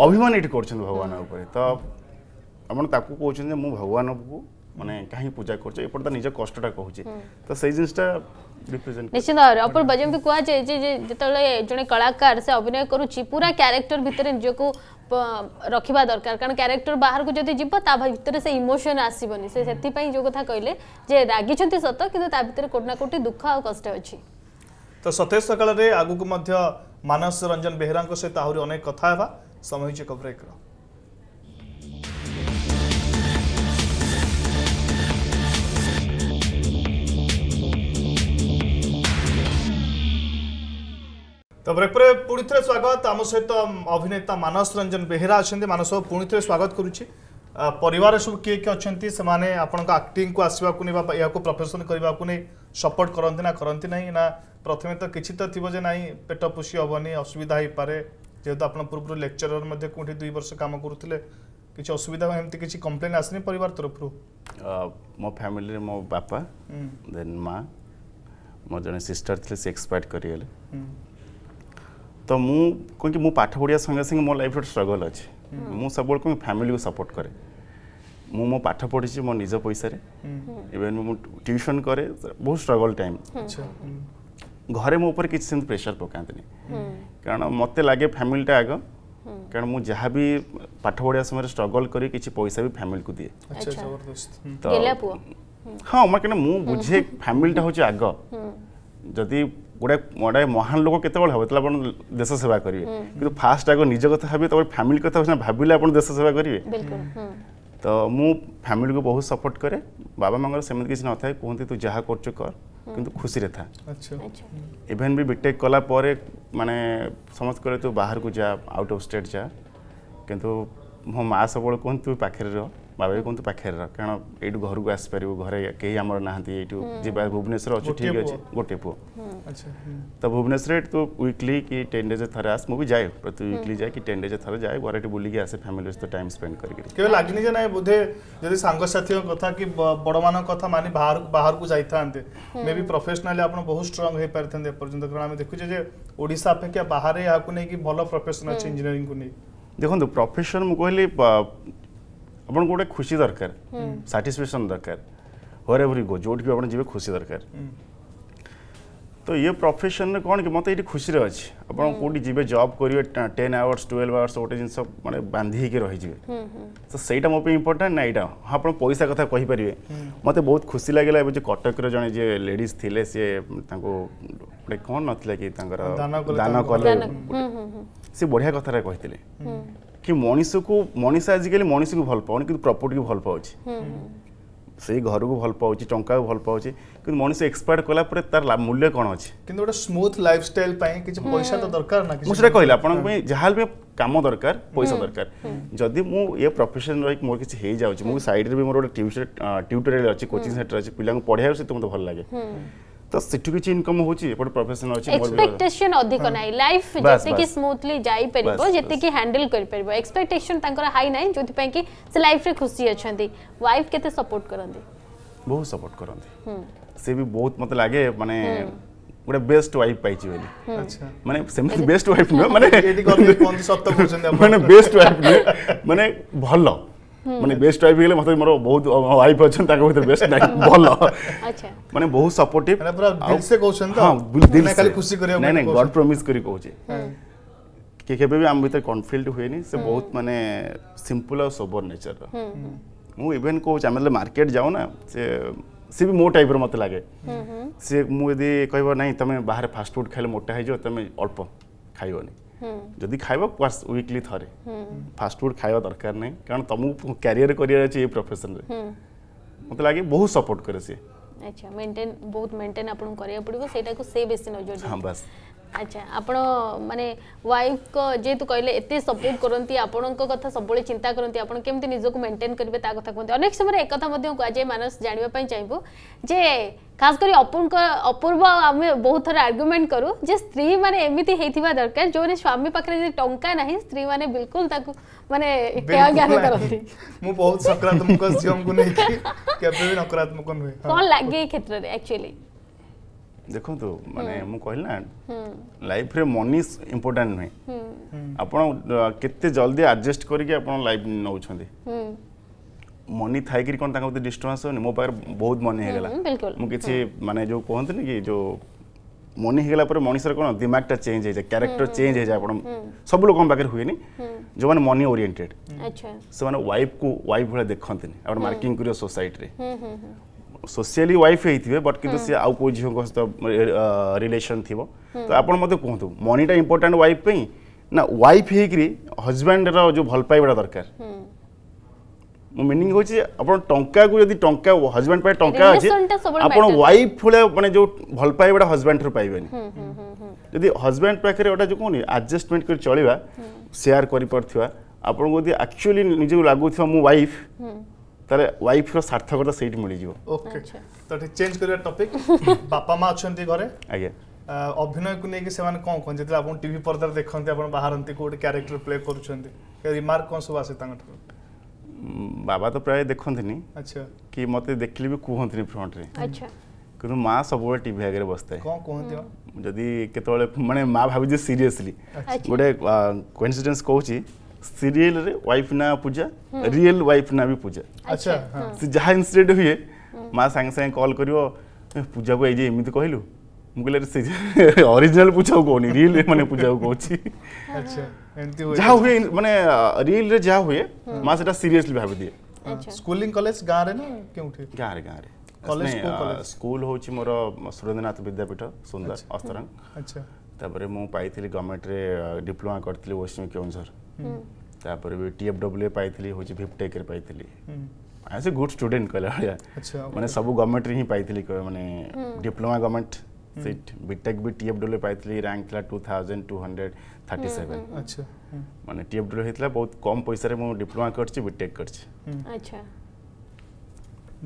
ଅଭିମାନ ଏଠି କରୁଛନ୍ତି ଭଗବାନ ଉପରେ ତ ଆପଣ ତାକୁ କହୁଛନ୍ତି ମୁଁ ଭଗବାନଙ୍କୁ মানে কাহি পূজা করছে এপর তা নিজ কষ্টটা কহুছে তো সেই জিনিসটা রিপ্রেজেন্ট নিশ্চিত ভাবে অপর যেমতি কুয়া যাইছে যে যেতলে জনে কলাকার সে অভিনয় করুচি পুরা ক্যারেক্টর ভিতরে নিজকু ରଖିବା ଦରକାର କାରଣ କ୍ୟାରେକ୍ଟର ବାହାରକୁ ଯଦି ଯିବ ତା ଭିତରେ ସେ ଇମୋସନ୍ ଆସିବନି ସେ ସେଥିପାଇଁ ଯେଉଁ କଥା କହିଲେ ଯେ ରାଗିଛନ୍ତି ସତ କିନ୍ତୁ ତା ଭିତରେ କୋଟି ନା କୋଟି ଦୁଃଖ ଆଉ କଷ୍ଟ ଅଛି ତ ସତେଜ ସକାଳରେ ଆଗକୁ ମଧ୍ୟ ମାନସ ରଞ୍ଜନ ବେହେରାଙ୍କ ସହିତ ଆହୁରି ଅନେକ କଥା ହେବା ସମୟ ହେଉଛି ଏକ ବ୍ରେକ୍ର добരെ පුණිතර સ્વાગત આમ સહિત অভিনেতা માનસ रंजन બેહરા છે માનસ પુણિતર સ્વાગત કરું છે પરિવાર સબ કે કે છે સંતી સે માને આપણ કો એક્ટિંગ કો આસવા કો ને બાપા યકો પ્રોફેશન કરવા કો ને સપોર્ટ કરંત ને કરંત નહી ના પ્રથમ તો કીછિત તો થિબો જ નહી પેટપુશી હોબો નહી અસુવિધા હઈ પરે જે તો આપણ પૂર્વ લેક્ચરર મધ્ય કોટી 2 વર્ષ કામ કરત લે કીછ અસુવિધા હેંતી કીછ કમ્પ્લેઈન્ટ આસની પરિવાર તરફ રો મો ફેમિલી મો બાપા ધેન માં મો જને સિસ્ટર થલે સેક્સપર્ટ કરી લે ତ ମୁଁ କ'ଣ କି ମୁଁ ପାଠ ପଢ଼ିବା ସଙ୍ଗେ ସଙ୍ଗେ ମୋ ଲାଇଫ୍ର ଗୋଟେ ଷ୍ଟ୍ରଗଲ୍ ଅଛି ମୁଁ ସବୁବେଳେ କ'ଣ ଫ୍ୟାମିଲିକୁ ସପୋର୍ଟ କରେ ମୁଁ ମୋ ପାଠ ପଢ଼ିଛି ମୋ ନିଜ ପଇସାରେ ଇଭେନ୍ ମୁଁ ଟ୍ୟୁସନ୍ କରେ ବହୁତ ଷ୍ଟ୍ରଗଲ୍ ଟାଇମ୍ ଘରେ ମୋ ଉପରେ କିଛି ସେମିତି ପ୍ରେସର୍ ପକାନ୍ତିନି କାରଣ ମୋତେ ଲାଗେ ଫ୍ୟାମିଲିଟା ଆଗ କାରଣ ମୁଁ ଯାହା ବି ପାଠ ପଢ଼ିବା ସମୟରେ ଷ୍ଟ୍ରଗଲ୍ କରି କିଛି ପଇସା ବି ଫ୍ୟାମିଲିକୁ ଦିଏ ତ ହଁ ମାନେ କାରଣ ମୁଁ ବୁଝେ ଫ୍ୟାମିଲିଟା ହେଉଛି ଆଗ ଯଦି ଗୋଟେ ଗୋଟେ ମହାନ ଲୋକ କେତେବେଳେ ହେବ ଯେତେବେଳେ ଆପଣ ଦେଶ ସେବା କରିବେ କିନ୍ତୁ ଫାଷ୍ଟ ଆଗ ନିଜ କଥା ଭାବିବେ ତାପରେ ଫ୍ୟାମିଲି କଥା ସିନା ଭାବିଲେ ଆପଣ ଦେଶ ସେବା କରିବେ ତ ମୁଁ ଫ୍ୟାମିଲିକୁ ବହୁତ ସପୋର୍ଟ କରେ ବାବା ମାଙ୍କର ସେମିତି କିଛି ନଥାଏ କୁହନ୍ତି ତୁ ଯାହା କରୁଛୁ କର କିନ୍ତୁ ଖୁସିରେ ଥା ଇଭେନ୍ ବି ବିଟେକ୍ କଲା ପରେ ମାନେ ସମସ୍ତେ କହିଲେ ତୁ ବାହାରକୁ ଯା ଆଉଟ୍ ଅଫ୍ ଷ୍ଟେଟ୍ ଯା କିନ୍ତୁ ମୋ ମା ସବୁବେଳେ କୁହନ୍ତି ତୁ ପାଖରେ ରହ बाबा भी कहते पाखे कारण यू घर को आसपार घरे कहीं आम नाइटू भुवनेश्वर अच्छे ठीक अच्छे गोटे पु तो भुवनेश्वर तो विकली कि टेन डेज थर आस मुझे जाए प्रति विकली जाए कि टेन डेज थर जाए घर बुल्क आसे फैमिली सहित टाइम स्पेड कर लगे ना बोधे सांगसाथी कथ कि बड़ मान क्या मानी बाहर को जाते मे बी प्रफेसनाली आप बहुत स्ट्रंग हो पारे एपर्तंत कारण आम देखु ओडा अपेक्षा बाहर यहाँ को नहीं कि भल प्रफेसन अच्छे इंजीनियरी नहीं देखो प्रफेसन मुझे आपन गोटे खुशी दरकार साटिस्फेक्शन दरकार हर एवरी गो जो भी आज खुशी दरकार तो ये प्रफेसन में कौन कि मत ये खुशी अच्छे आपठी जी जब करेंगे टेन आवर्स ट्वेल्व आवर्स गोटे जिन मैं बांधिक रही जी तो सही मोबाइल इम्पोर्टा ना यहाँ हाँ आप पैसा कथा कही कहीपर मत बहुत खुशी लगे कटक रे जे लेडीज थे सी कौन ना कि दान कले सी बढ़िया कथा कही କି ମଣିଷକୁ ମଣିଷ ଆଜିକାଲି ମଣିଷକୁ ଭଲ ପାଉନି କିନ୍ତୁ ପ୍ରପର୍ଟିକୁ ଭଲ ପାଉଛି ସେଇ ଘରକୁ ଭଲ ପାଉଛି ଟଙ୍କାକୁ ଭଲ ପାଉଛି କିନ୍ତୁ ମଣିଷ ଏକ୍ସପାର୍ଟ କଲା ପରେ ତାର ମୂଲ୍ୟ କ'ଣ ଅଛି କିନ୍ତୁ ଗୋଟେ ସ୍ମୁଥ ଲାଇଫଷ୍ଟାଇଲ ପାଇଁ କିଛି ପଇସା ତ ଦରକାର ନା ମୁଁ ସେଟା କହିଲି ଆପଣଙ୍କ ପାଇଁ ଯାହା ହେଲେ କାମ ଦରକାର ପଇସା ଦରକାର ଯଦି ମୁଁ ଏ ପ୍ରଫେସନ୍ ରହିକି ମୋର କିଛି ହେଇଯାଉଛି ମୁଁ ସାଇଡ଼ରେ ବି ମୋର ଗୋଟେ ଟ୍ୟୁଟୋରିଆଲ ଅଛି କୋଚିଂ ସେଣ୍ଟର ଅଛି ପିଲାଙ୍କୁ ପଢ଼ାଇବା ସହିତ ମୋତେ ଭଲ ଲାଗେ ତ ସେଠୁ କିଛି ଇନକମ୍ ହେଉଛି ଏପଟେ ପ୍ରଫେସନ୍ ଅଛି ଏକ୍ସପେକ୍ଟେସନ୍ ଅଧିକ ନାହିଁ ଲାଇଫ୍ ଯେତିକି ସ୍ମୁଥଲି ଯାଇପାରିବ ଯେତିକି ହ୍ୟାଣ୍ଡେଲ୍ କରିପାରିବ ଏକ୍ସପେକ୍ଟେସନ୍ ତାଙ୍କର ହାଇ ନାହିଁ ଯେଉଁଥିପାଇଁ କି ସେ ଲାଇଫ୍ରେ ଖୁସି ଅଛନ୍ତି ୱାଇଫ୍ କେତେ ସପୋର୍ଟ କରନ୍ତି ବହୁତ ସପୋର୍ଟ କରନ୍ତି ସେ ବି ବହୁତ ମୋତେ ଲାଗେ ମାନେ ଗୋଟେ ବେଷ୍ଟ ୱାଇଫ ପାଇଛି ବୋଲି ମାନେ ସେମିତି ବେଷ୍ଟ ୱାଇଫ ନୁହେଁ ମାନେ ମାନେ ବେଷ୍ଟ ୱାଇଫ ନୁହେଁ ମାନେ ଭଲ मानते बेस्ट टाइप हेले मतलब मोर बहुत वाइफ अछन बेस्ट टाइप बोल अच्छा माने बहुत सपोर्टिव पूरा दिल से कहछन त हुए नहीं बहुत माने सिंपल और सोबर नेचर रो मु मार्केट जाऊ ना से भी मो टाइप रो मते लागे से मु यदि कहबो बाहर फास्ट फूड मोटा हो जाओ अल्प खाइबो जदि खाइबा वास्ट वीकली थरे फास्ट फूड खाइबा दरकार नै कारण तमु करियर करियर छै प्रोफेशन रे बहुत सपोर्ट करे अच्छा मेंटेन बहुत मेंटेन अपन करे पड़िबो नजर हां बस আচ্ছা আপনার মানে ওয়াইফ যেহেতু কহিলেন এত সপোর্ট করতে আপনার কথা সবুলে চিন্তা করতে আপনার কেমি নিজকে মেন্টেন করবে তা কথা কুহতি অনেক সময় একথা কুযায় মানস জাঁয়া চাইবু যে খাস করে অপূর্ব অপূর্ব আমি বহু থর আর্গুমেন্ট করু যে স্ত্রী মানে এমিতি হয়েছে দরকার যে স্বামী পাখে যদি টঙ্কা না স্ত্রী মানে বিলকুল তাকে মানে হেয়া জ্ঞান করতে মু বহুত সকারাত্মক ঝিওঙ্কু লাগে এই ক্ষেত্রে ଦେଖନ୍ତୁ ମାନେ ମୁଁ କହିଲି ନା ଲାଇଫ୍ରେ ମନି ଇମ୍ପୋର୍ଟାଣ୍ଟ ନୁହେଁ ଆପଣ କେତେ ଜଲ୍ଦି ଆଡ଼ଜଷ୍ଟ କରିକି ଆପଣ ଲାଇଫ୍ ନେଉଛନ୍ତି ମନି ଥାଇକିରି କ'ଣ ତାଙ୍କ ପ୍ରତି ଡିଷ୍ଟର୍ବାନ୍ସ ହେଉନି ମୋ ପାଖରେ ବହୁତ ମନି ହେଇଗଲା ମୁଁ କିଛି ମାନେ ଯେଉଁ କୁହନ୍ତିନି କି ଯେଉଁ ମନି ହେଇଗଲା ପରେ ମଣିଷର କ'ଣ ଦିମାଗଟା ଚେଞ୍ଜ ହେଇଯାଏ କ୍ୟାରେକ୍ଟର ଚେଞ୍ଜ ହେଇଯାଏ ଆପଣ ସବୁ ଲୋକଙ୍କ ପାଖରେ ହୁଏନି ଯେଉଁମାନେ ମନି ଓରିଏଣ୍ଟେଡ୍ ସେମାନେ ୱାଇଫ୍କୁ ୱାଇଫ୍ ଭଳିଆ ଦେଖନ୍ତିନି ଆପଣ ମାର୍କିଂ କରିବ ସୋସାଇଟିରେ सोशियाली वाइफ होती है बट कि आउ कौ झीव रिलेसन थी तो आप मत कहु मनीटा इम्पोर्टाट वाइफ पे ना वाइफ होकर हजबैंड रो भल पाइबा दरकार मो मीनिंग होची अपन टंका को यदि टंका हस्बैंड पे टंका अछि अपन वाइफ फुले माने जो भल पाई बडा हस्बैंड थ पाइबेनी यदि हस्बैंड पाखरे ओटा जो कोनी एडजस्टमेंट कर चलिबा शेयर करि परथिवा अपन को यदि एक्चुअली निजे लागो थ मो वाइफ ତାହେଲେ ୱାଇଫ୍ର ସାର୍ଥକତା ସେଇଠି ମିଳିଯିବ ଓକେ ତ ଟିକେ ଚେଞ୍ଜ କରିବା ଟପିକ୍ ବାପା ମା ଅଛନ୍ତି ଘରେ ଆଜ୍ଞା ଅଭିନୟକୁ ନେଇକି ସେମାନେ କ'ଣ କୁହନ୍ତି ଯେତେବେଳେ ଆପଣ ଟିଭି ପର୍ଦ୍ଦାରେ ଦେଖନ୍ତି ଆପଣ ବାହାରନ୍ତି କେଉଁ ଗୋଟେ କ୍ୟାରେକ୍ଟର ପ୍ଲେ କରୁଛନ୍ତି ରିମାର୍କ କ'ଣ ସବୁ ଆସେ ତାଙ୍କଠାରୁ ବାବା ତ ପ୍ରାୟ ଦେଖନ୍ତିନି ଆଚ୍ଛା କି ମୋତେ ଦେଖିଲେ ବି କୁହନ୍ତିନି ଫ୍ରଣ୍ଟରେ ଆଚ୍ଛା କିନ୍ତୁ ମା ସବୁବେଳେ ଟିଭି ଆଗରେ ବସିଥାଏ କ'ଣ କୁହନ୍ତି ଯଦି କେତେବେଳେ ମାନେ ମା ଭାବିଛି ସିରିୟସଲି ଗୋଟେ କୋଇନ୍ସିଡେନ୍ସ କହୁଛି সিরিয়াল রে ওয়াইফ না পূজা রিয়েল ওয়াইফ না বি পূজা আচ্ছা সে যাহা ইনসিডেন্ট হুয়ে মা সাংগে সাংগে কল করিব পূজাকে এই যে এমিতি কহিলু ମୁଁ କହିଲି ସେ ଅରିଜିନାଲ ପୂଜାକୁ କହୁନି ରିଏଲ ମାନେ ପୂଜାକୁ କହୁଛି ଯାହା ହୁଏ ମାନେ ରିଏଲରେ ଯାହା ହୁଏ ମା ସେଟା ସିରିୟସଲି ଭାବିଦିଏ ସ୍କୁଲିଂ କଲେଜ ଗାଁରେ ନା କେଉଁଠି ଗାଁରେ ଗାଁରେ ସ୍କୁଲ ହେଉଛି ମୋର ସୁରେନ୍ଦ୍ରନାଥ ବିଦ୍ୟାପୀଠ ସୁନ୍ଦର ଅସ୍ତରଙ୍ଗ ତାପରେ ମୁଁ ପାଇଥିଲି ଗଭର୍ଣ୍ଣମେଣ୍ଟରେ ଡିପ୍ଲୋମା କରିଥିଲି ୱେଷ୍ଟର୍ଣ୍ଣ କେଉଁଝର ତାପରେ ବି ଟିଏଫଡବ୍ଲ୍ୟୁ ପାଇଥିଲି ହେଉଛି ଭିପଟେକ୍ରେ ପାଇଥିଲି ଆଜ୍ ଏ ଗୁଡ୍ ଷ୍ଟୁଡେଣ୍ଟ କହିଲା ଭଳିଆ ମାନେ ସବୁ ଗଭର୍ଣ୍ଣମେଣ୍ଟରେ ହିଁ ପାଇଥିଲି ମାନେ ଡିପ୍ଲୋମା ଗଭର୍ଣ୍ଣମେଣ୍ଟ ସିଟ୍ ବିଟେକ୍ ବି ଟିଏଫଡବ୍ଲ୍ୟୁ ପାଇଥିଲି ର୍ୟାଙ୍କ ଥିଲା two thousand two hundred thirty seven ମାନେ ଟିଏଫଡବ୍ଲ୍ୟୁ ହେଇଥିଲା ବହୁତ କମ୍ ପଇସାରେ ମୁଁ ଡିପ୍ଲୋମା କରିଛି ବିଟେକ୍ କରିଛି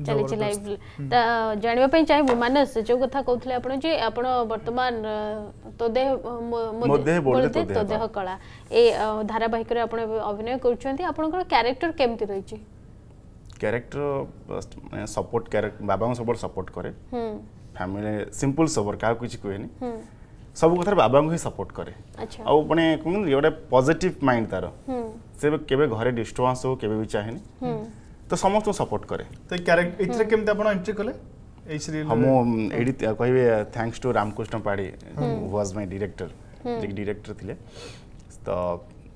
ଚାଲିଛି ଲାଇଭ୍ ତ ଜାଣିବା ପାଇଁ ଚାହିଁବୁ ମାନସ ଯୋଉ କଥା କହୁଥିଲେ ଆପଣ ଯେ ଆପଣ ବର୍ତ୍ତମାନ ତୋ ଦେହ ମୋ ଦେହ ତୋ ଦେହ କଳା ଏ ଧାରାବାହିକରେ ଆପଣ ଅଭିନୟ କରୁଛନ୍ତି ଆପଣଙ୍କର କ୍ୟାରେକ୍ଟର କେମିତି ରହିଛି କ୍ୟାରେକ୍ଟର ସପୋର୍ଟ ବାବାଙ୍କୁ ସବୁବେଳେ ସପୋର୍ଟ କରେ ଫ୍ୟାମିଲି ସିମ୍ପଲ୍ ସବର କାହାକୁ କିଛି କୁହେନି ସବୁ କଥାରେ ବାବାଙ୍କୁ ହିଁ ସପୋର୍ଟ କରେ ଆଉ ମାନେ କୁହନ୍ତି ଗୋଟେ ପଜିଟିଭ ମାଇଣ୍ଡ ତାର ସେ କେବେ ଘରେ ଡିଷ୍ଟର୍ବାନ୍ସ ହଉ କେବେ ବି ଚାହେଁନି তো সমস্ত সপোর্ট করে তো এর কেমতে আপনার এন্ট্রি কলে এই সিরিয়াল হ্যাঁ মু এডি কইবে থ্যাঙ্কস টু রামকৃষ্ণ পাড়ি ওয়াজ মাই ডিরেক্টর যে ডিরেক্টর থিলে তো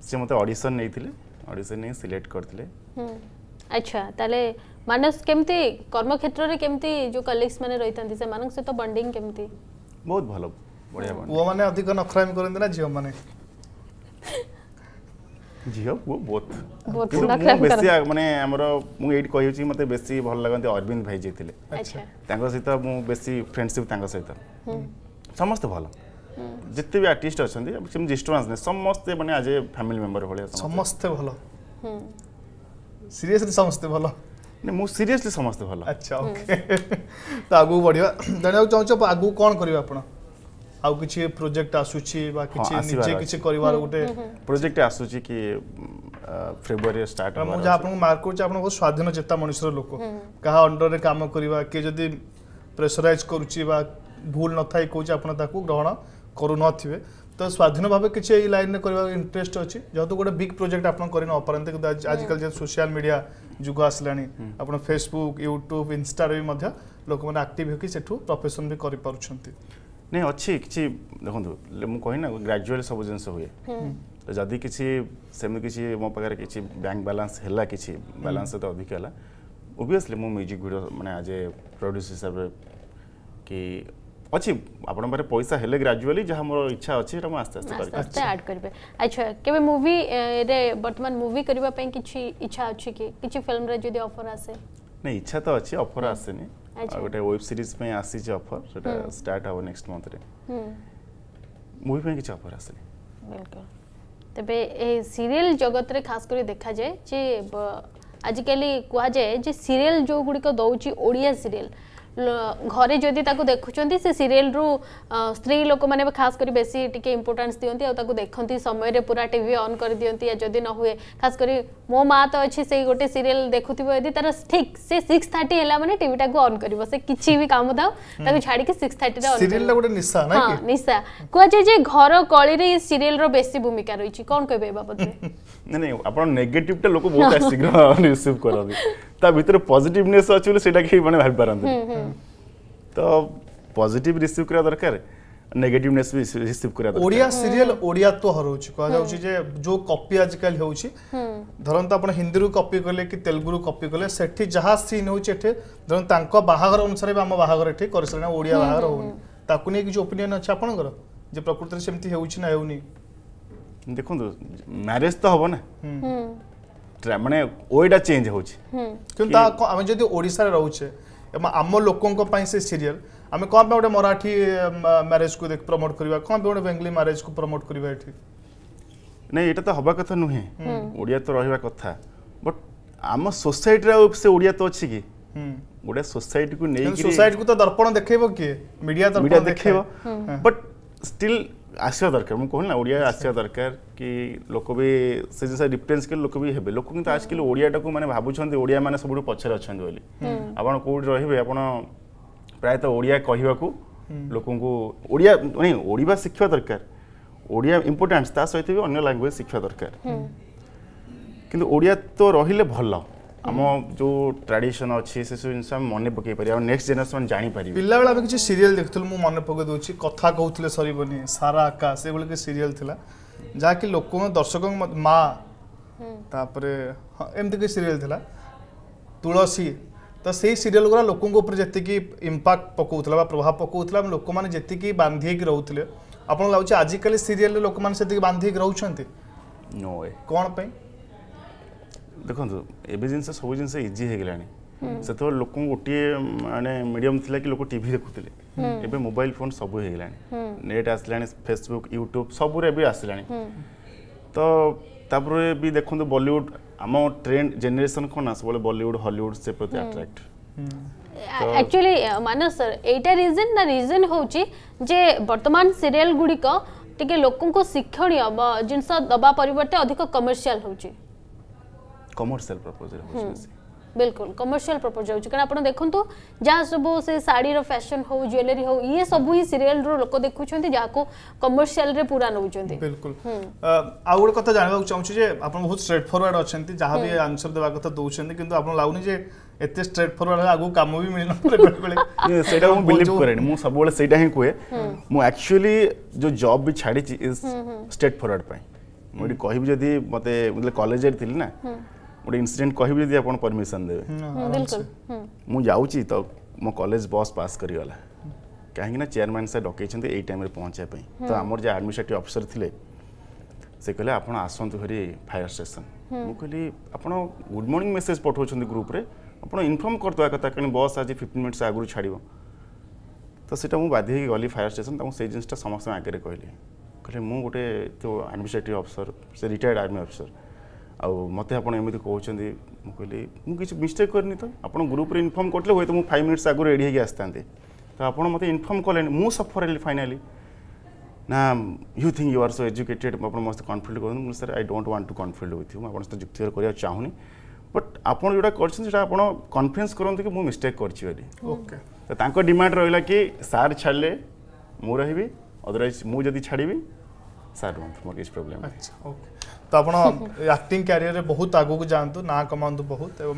সে মতে অডিশন নেইতিলে অডিশন নেই সিলেক্ট করতিলে আচ্ছা তাহলে মানস কেমতি কর্মক্ষেত্রে কেমতি যে কলিগস মানে রইতান্তি সেমানক সহিত বন্ডিং কেমতি বহুত ভালো বড়িয়া বন্ডিং ও মানে অধিক নখরামি করন্তি না জিও মানে ଝିଅ ପୁଅ ବୋଥ୍ ବେଶୀ ମାନେ ଆମର ମୁଁ ଏଇଠି କହିଛି ମୋତେ ବେଶୀ ଭଲ ଲାଗନ୍ତି ଅରବିନ୍ଦ ଭାଇ ଯିଏ ଥିଲେ ତାଙ୍କ ସହିତ ମୁଁ ବେଶୀ ଫ୍ରେଣ୍ଡସିପ୍ ତାଙ୍କ ସହିତ ସମସ୍ତେ ଭଲ ଯେତେ ବି ଆର୍ଟିଷ୍ଟ ଅଛନ୍ତି ସେମିତି ଡିଷ୍ଟର୍ବାନ୍ସ ନାହିଁ ସମସ୍ତେ ମାନେ ଆଜି ଫ୍ୟାମିଲି ମେମ୍ବର ଭଳିଆ ସମସ୍ତେ ଭଲ ସିରିୟସଲି ସମସ୍ତେ ଭଲ ମୁଁ ସିରିୟସଲି ସମସ୍ତେ ଭଲ ଆଚ୍ଛା ଓକେ ତ ଆଗକୁ ବଢ଼ିବା ଜାଣିବାକୁ ଚାହୁଁଛ ଆଗକୁ କ'ଣ କରିବେ ଆପଣ ଆଉ କିଛି ପ୍ରୋଜେକ୍ଟ ଆସୁଛି ବା କିଛି ନିଜେ କିଛି କରିବାର ଗୋଟେ ପ୍ରୋଜେକ୍ଟ ଆସୁଛି କି ଫେବୃଆରୀ ଷ୍ଟାର୍ଟ ମୁଁ ଯାହା ଆପଣଙ୍କୁ ମାର୍କ କରୁଛି ଆପଣଙ୍କ ସ୍ୱାଧୀନ ଚେତା ମଣିଷର ଲୋକ କାହା ଅଣ୍ଡରରେ କାମ କରିବା କିଏ ଯଦି ପ୍ରେସରାଇଜ୍ କରୁଛି ବା ଭୁଲ ନଥାଇ କହୁଛି ଆପଣ ତାକୁ ଗ୍ରହଣ କରୁନଥିବେ ତ ସ୍ୱାଧୀନ ଭାବେ କିଛି ଏଇ ଲାଇନ୍ରେ କରିବା ଇଣ୍ଟରେଷ୍ଟ ଅଛି ଯେହେତୁ ଗୋଟେ ବିଗ୍ ପ୍ରୋଜେକ୍ଟ ଆପଣ କରିନପାରନ୍ତି କିନ୍ତୁ ଆଜିକାଲି ଯେହେତୁ ସୋସିଆଲ ମିଡ଼ିଆ ଯୁଗ ଆସିଲାଣି ଆପଣ ଫେସବୁକ୍ ୟୁଟ୍ୟୁବ୍ ଇନଷ୍ଟାରେ ବି ମଧ୍ୟ ଲୋକମାନେ ଆକ୍ଟିଭ୍ ହେଇକି ସେଠୁ ପ୍ରଫେସନ୍ ବି କରିପାରୁଛନ୍ତି नहीं अच्छी किसी देखते मुझे ना ग्राजुआल सब जिन हुए तो जदि किसी सेम किसी मो पाखे किसी बैंक बालान्स है किसी बालान्स तो अधिक है ओबिययसली म्यूजिक भिड मैंने आज ए प्रड्यूस हिसाब से कि अच्छी आप पैसा हेले ग्राजुआली जहाँ मोर इच्छा अच्छे मुझे आस्ते आस्ते आस्ते आड करेंगे अच्छा के मुवी बर्तमान मुवि करने कि इच्छा अच्छी कि फिल्म जो ऑफर आसे नहीं इच्छा तो अच्छी ऑफर आसे नहीं ଆଉ ଗୋଟେ ୱେବ୍ ସିରିଜ୍ ପାଇଁ ଆସିଛି ଅଫର୍ ସେଟା ଷ୍ଟାର୍ଟ ହେବ ନେକ୍ସଟ ମନ୍ଥରେ ମୁଭି ପାଇଁ କିଛି ଅଫର୍ ଆସିନି ତେବେ ଏ ସିରିଏଲ୍ ଜଗତରେ ଖାସ କରି ଦେଖାଯାଏ ଯେ ଆଜିକାଲି କୁହାଯାଏ ଯେ ସିରିଏଲ୍ ଯେଉଁଗୁଡ଼ିକ ଦେଉଛି ଓଡ଼ିଆ ସିରିଏଲ୍ घरे जदि देखुं से सीरीयल रू स्त्री लोक मैंने खास कर बेस इंपोर्टा दिखती देखती समय पूरा टी अन दिखती या जदि न हुए खास कर मो माँ तो अच्छे से गोटे सीरीयल देखु यदि तार ठीक से सिक्स थर्टी है मैंने टीटा अन् कर किसी भी कम था छाड़ी सिक्स थर्टी हाँ निशा कहुए घर कली सीरीयल रेस भूमिका रही कौन कहते हैं नहीं नहीं आपगेटिव लोग बहुत शीघ्र रिसीव करते ତା ଭିତରେ ପଜିଟିଭନେସ୍ ଅଛି ବୋଲି ସେଇଟା କେହି ମାନେ ଭାବିପାରନ୍ତି ତ ପଜିଟିଭ ରିସିଭ୍ କରିବା ଦରକାର ନେଗେଟିଭନେସ୍ ବି ରିସିଭ୍ କରିବା ଦରକାର ଓଡ଼ିଆ ସିରିଏଲ୍ ଓଡ଼ିଆତ୍ୱ ହରଉଛି କୁହାଯାଉଛି ଯେ ଯେଉଁ କପି ଆଜିକାଲି ହେଉଛି ଧରନ୍ତୁ ଆପଣ ହିନ୍ଦୀରୁ କପି କଲେ କି ତେଲୁଗୁରୁ କପି କଲେ ସେଠି ଯାହା ସିନ୍ ହେଉଛି ଏଠି ଧରନ୍ତୁ ତାଙ୍କ ବାହାଘର ଅନୁସାରେ ବି ଆମ ବାହାଘର ଏଠି କରିସାରିଲେଣି ଓଡ଼ିଆ ବାହାଘର ହେଉନି ତାକୁ ନେଇ କିଛି ଓପିନିଅନ୍ ଅଛି ଆପଣଙ୍କର ଯେ ପ୍ରକୃତରେ ସେମିତି ହେଉଛି ନା ହେଉନି ଦେଖନ୍ତୁ ମ୍ୟାରେଜ୍ ତ ହେବ ନା ମାନେ ଓଏଟା ଚେଞ୍ଜ ହେଉଛି କିନ୍ତୁ ତାହା ଆମେ ଯଦି ଓଡ଼ିଶାରେ ରହୁଛେ ଏବଂ ଆମ ଲୋକଙ୍କ ପାଇଁ ସେ ସିରିଏଲ୍ ଆମେ କ'ଣ ପାଇଁ ଗୋଟେ ମରାଠୀ ମ୍ୟାରେଜ୍କୁ ପ୍ରମୋଟ୍ କରିବା କ'ଣ ପାଇଁ ଗୋଟେ ବେଙ୍ଗଲି ମ୍ୟାରେଜ୍କୁ ପ୍ରମୋଟ୍ କରିବା ଏଠି ନାଇଁ ଏଇଟା ତ ହେବା କଥା ନୁହେଁ ଓଡ଼ିଆ ତ ରହିବା କଥା ବଟ୍ ଆମ ସୋସାଇଟିରେ ଆଉ ସେ ଓଡ଼ିଆ ତ ଅଛି କି ଗୋଟେ ସୋସାଇଟିକୁ ନେଇକି ସୋସାଇଟିକୁ ତ ଦର୍ପଣ ଦେଖେଇବ କିଏ ମିଡ଼ିଆ ମିଡ଼ିଆ ଦେଖେଇବ ବଟ୍ ଷ୍ଟିଲ୍ आसवा दरकार मुझे ओडिया अच्छा। आसवा दरकार कि लोक भी से जिस डिफरेन्स तो के लोक भी हे लोक आज कल ओडियाटा को मैंने भावुंत ओडिया मैंने सब पचर अच्छा आप रही आप प्रायत ओडिया कह लोक नहीं ओडिया शिखा दरकार ओडिया इम्पोर्टा सहित भी अगर लांगुएज शिखा दरकार कि रे भल ଆମ ଯେଉଁ ଟ୍ରାଡିସନ୍ ଅଛି ସେସବୁ ଜିନିଷ ଆମେ ମନେ ପକାଇ ପାରିବା ଆଉ ନେକ୍ସଟ ଜେନେରେସନ୍ ଜାଣିପାରିବେ ପିଲାବେଳେ ଆମେ କିଛି ସିରିଏଲ୍ ଦେଖୁଥିଲୁ ମୁଁ ମନେ ପକେଇ ଦେଉଛି କଥା କହୁଥିଲେ ସରିବନି ସାରା ଆକାଶ ଏଭଳି କିଛି ସିରିଏଲ୍ ଥିଲା ଯାହାକି ଲୋକଙ୍କ ଦର୍ଶକଙ୍କ ମା ତାପରେ ହଁ ଏମିତି କିଛି ସିରିଏଲ୍ ଥିଲା ତୁଳସୀ ତ ସେଇ ସିରିଏଲ୍ ଗୁଡ଼ା ଲୋକଙ୍କ ଉପରେ ଯେତିକି ଇମ୍ପାକ୍ଟ ପକାଉଥିଲା ବା ପ୍ରଭାବ ପକାଉଥିଲା ଲୋକମାନେ ଯେତିକି ବାନ୍ଧି ହେଇକି ରହୁଥିଲେ ଆପଣ ଲାଗୁଛି ଆଜିକାଲି ସିରିଏଲ୍ରେ ଲୋକମାନେ ସେତିକି ବାନ୍ଧି ହେଇକି ରହୁଛନ୍ତି କ'ଣ ପାଇଁ ଦେଖନ୍ତୁ ଏବେ ଜିନିଷ ସବୁ ଜିନିଷ ଇଜି ହେଇଗଲାଣି ସେତେବେଳେ ଲୋକ ଗୋଟିଏ ମାନେ ମିଡିୟମ୍ ଥିଲା କି ଲୋକ ଟିଭି ଦେଖୁଥିଲେ ଏବେ ମୋବାଇଲ ଫୋନ୍ ସବୁ ହେଇଗଲାଣି ନେଟ୍ ଆସିଲାଣି ଫେସବୁକ୍ ୟୁଟ୍ୟୁବ୍ ସବୁରେ ବି ଆସିଲାଣି ତ ତାପରେ ବି ଦେଖନ୍ତୁ ବଲିଉଡ ଆମ ଟ୍ରେଣ୍ଡ ଜେନେରେସନ କ'ଣ ନା ସବୁବେଳେ ବଲିଉଡ ହଲିଉଡ ସେ ପ୍ରତି ଆଟ୍ରାକ୍ଟ ଆକ୍ଚୁଆଲି ମାନସ ସାର୍ ଏଇଟା ରିଜନ୍ ନା ରିଜନ୍ ହେଉଛି ଯେ ବର୍ତ୍ତମାନ ସିରିଏଲ୍ ଗୁଡ଼ିକ ଟିକେ ଲୋକଙ୍କୁ ଶିକ୍ଷଣୀୟ ଜିନିଷ ଦେବା ପରିବର୍ତ୍ତେ ଅଧିକ କମର୍ସିଆଲ୍ ହେଉଛି কমার্শিয়াল प्रपोज হচ্ছে বেশি बिल्कुल कमर्शियल प्रपोज जाऊँ कारण आप देखु जहाँ सब से शाढ़ी फैशन हो ज्वेलरी हो ये सब ही सीरियल लोक देखुं जहाँ कमर्शियल पूरा नौ बिल्कुल आउ गोटे कथ जानवाक चाहूँ आप बहुत स्ट्रेट फरवर्ड अच्छा जहाँ भी आंसर देवा कथ दौरान कि आप लगुनि भी ଷ୍ଟ୍ରେଟ୍ ଫରୱାର୍ଡ ଆଗକୁ सेटा ବି बिलीव ବେଳେବେଳେ मु सब ବିଲିଭ୍ सेटा ମୁଁ ସବୁବେଳେ मु एक्चुअली जो जॉब भी छाडी job is straightforward forward ପାଇଁ ମୁଁ जदी मते मतलब कॉलेज रे ଥିଲି ना ଗୋଟେ ଇନସିଡେଣ୍ଟ କହିବି ଯଦି ଆପଣ ପରମିସନ୍ ଦେବେ ମୁଁ ଯାଉଛି ତ ମୋ କଲେଜ ବସ୍ ପାସ୍ କରିଗଲା କାହିଁକିନା ଚେୟାରମ୍ୟାନ୍ ସାର୍ ଡକେଇଛନ୍ତି ଏଇ ଟାଇମ୍ରେ ପହଞ୍ଚିବା ପାଇଁ ତ ଆମର ଯେ ଆଡ଼ମିନିଷ୍ଟ୍ରେଟିଭ୍ ଅଫିସର ଥିଲେ ସେ କହିଲେ ଆପଣ ଆସନ୍ତୁ ହେରି ଫାୟାର ଷ୍ଟେସନ୍ ମୁଁ କହିଲି ଆପଣ ଗୁଡ଼୍ ମର୍ଣ୍ଣିଂ ମେସେଜ୍ ପଠାଉଛନ୍ତି ଗ୍ରୁପ୍ରେ ଆପଣ ଇନଫର୍ମ କରିଦେବା କଥା କାରଣ ବସ୍ ଆଜି ଫିଫ୍ଟିନ୍ ମିନିଟ୍ସ ଆଗରୁ ଛାଡ଼ିବ ତ ସେଇଟା ମୁଁ ବାଧ୍ୟ ହେଇକି ଗଲି ଫାୟାର ଷ୍ଟେସନ୍ ତାଙ୍କୁ ସେଇ ଜିନିଷଟା ସମସ୍ତଙ୍କ ଆଗରେ କହିଲି କହିଲେ ମୁଁ ଗୋଟେ ଯେଉଁ ଆଡ଼ମିନିଷ୍ଟ୍ରେଟିଭ୍ ଅଫିସର ସେ ରିଟାୟାର୍ଡ଼ ଆର୍ମି ଅଫିସର ଆଉ ମୋତେ ଆପଣ ଏମିତି କହୁଛନ୍ତି ମୁଁ କହିଲି ମୁଁ କିଛି ମିଷ୍ଟେକ୍ କରିନି ତ ଆପଣ ଗ୍ରୁପ୍ରେ ଇନଫର୍ମ କରିଥିଲେ ହୁଏତ ମୁଁ ଫାଇଭ୍ ମିନିଟ୍ସ ଆଗରୁ ରେଡ଼ି ହେଇକି ଆସିଥାନ୍ତି ତ ଆପଣ ମୋତେ ଇନଫର୍ମ କଲେନି ମୁଁ ସଫର ହେଲି ଫାଇନାଲି ନା you think you are so educated ଆପଣ ମୋତେ କନଫ୍ଲିକ୍ଟ କରନ୍ତୁ ମୁଁ sir I don't want to conflict with you ମୁଁ ଆପଣଙ୍କ ସହିତ ଯୁକ୍ତିର କରିବାକୁ ଚାହୁଁନି ବଟ୍ ଆପଣ ଯେଉଁଟା କରିଛନ୍ତି ସେଇଟା ଆପଣ କନଫିଡେନ୍ସ କରନ୍ତି କି ମୁଁ ମିଷ୍ଟେକ୍ କରିଛି ବୋଲି ଓକେ ତ ତାଙ୍କ ଡିମାଣ୍ଡ ରହିଲା କି ସାର୍ ଛାଡ଼ିଲେ ମୁଁ ରହିବି ଅଦରୱାଇଜ୍ ମୁଁ ଯଦି ଛାଡ଼ିବି ସାର୍ ରୁହନ୍ତୁ ମୋର କିଛି ପ୍ରୋବ୍ଲେମ୍ ଆଚ୍ଛା ଓକେ ତ ଆପଣ ଆକ୍ଟିଂ କ୍ୟାରିୟରରେ ବହୁତ ଆଗକୁ ଯାଆନ୍ତୁ ନାଁ କମାନ୍ତୁ ବହୁତ ଏବଂ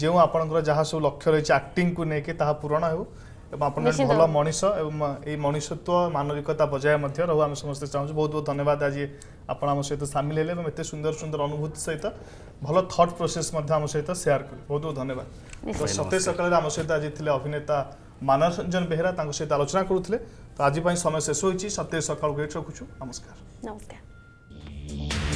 ଯେଉଁ ଆପଣଙ୍କର ଯାହା ସବୁ ଲକ୍ଷ୍ୟ ରହିଛି ଆକ୍ଟିଂକୁ ନେଇକି ତାହା ପୂରଣ ହେଉ এবং আপনার ভালো মানুষ এবং এই মনুষ্যত্ব মানবিকতা বজায় মধ্যে রহু আমি সমস্ত চাহুছু বহুত বহুত ধন্যবাদ আজ আপনার আমার সহ সামিল হলে এবং এত সুন্দর সুন্দর অনুভূতি সহ ভালো থট প্রোসেস আমার সহ সেয়ার কলে বহুত বহুত ধন্যবাদ তো সত্যি সকালে আমার সহ আজ লে অভিনেতা মানরঞ্জন বেহেরা তাঁর সহ আলোচনা করুলে তো আজপাই সময় শেষ হয়েছি সত্যি সকাল ওয়েট রাখুছু নমস্কার নমস্কার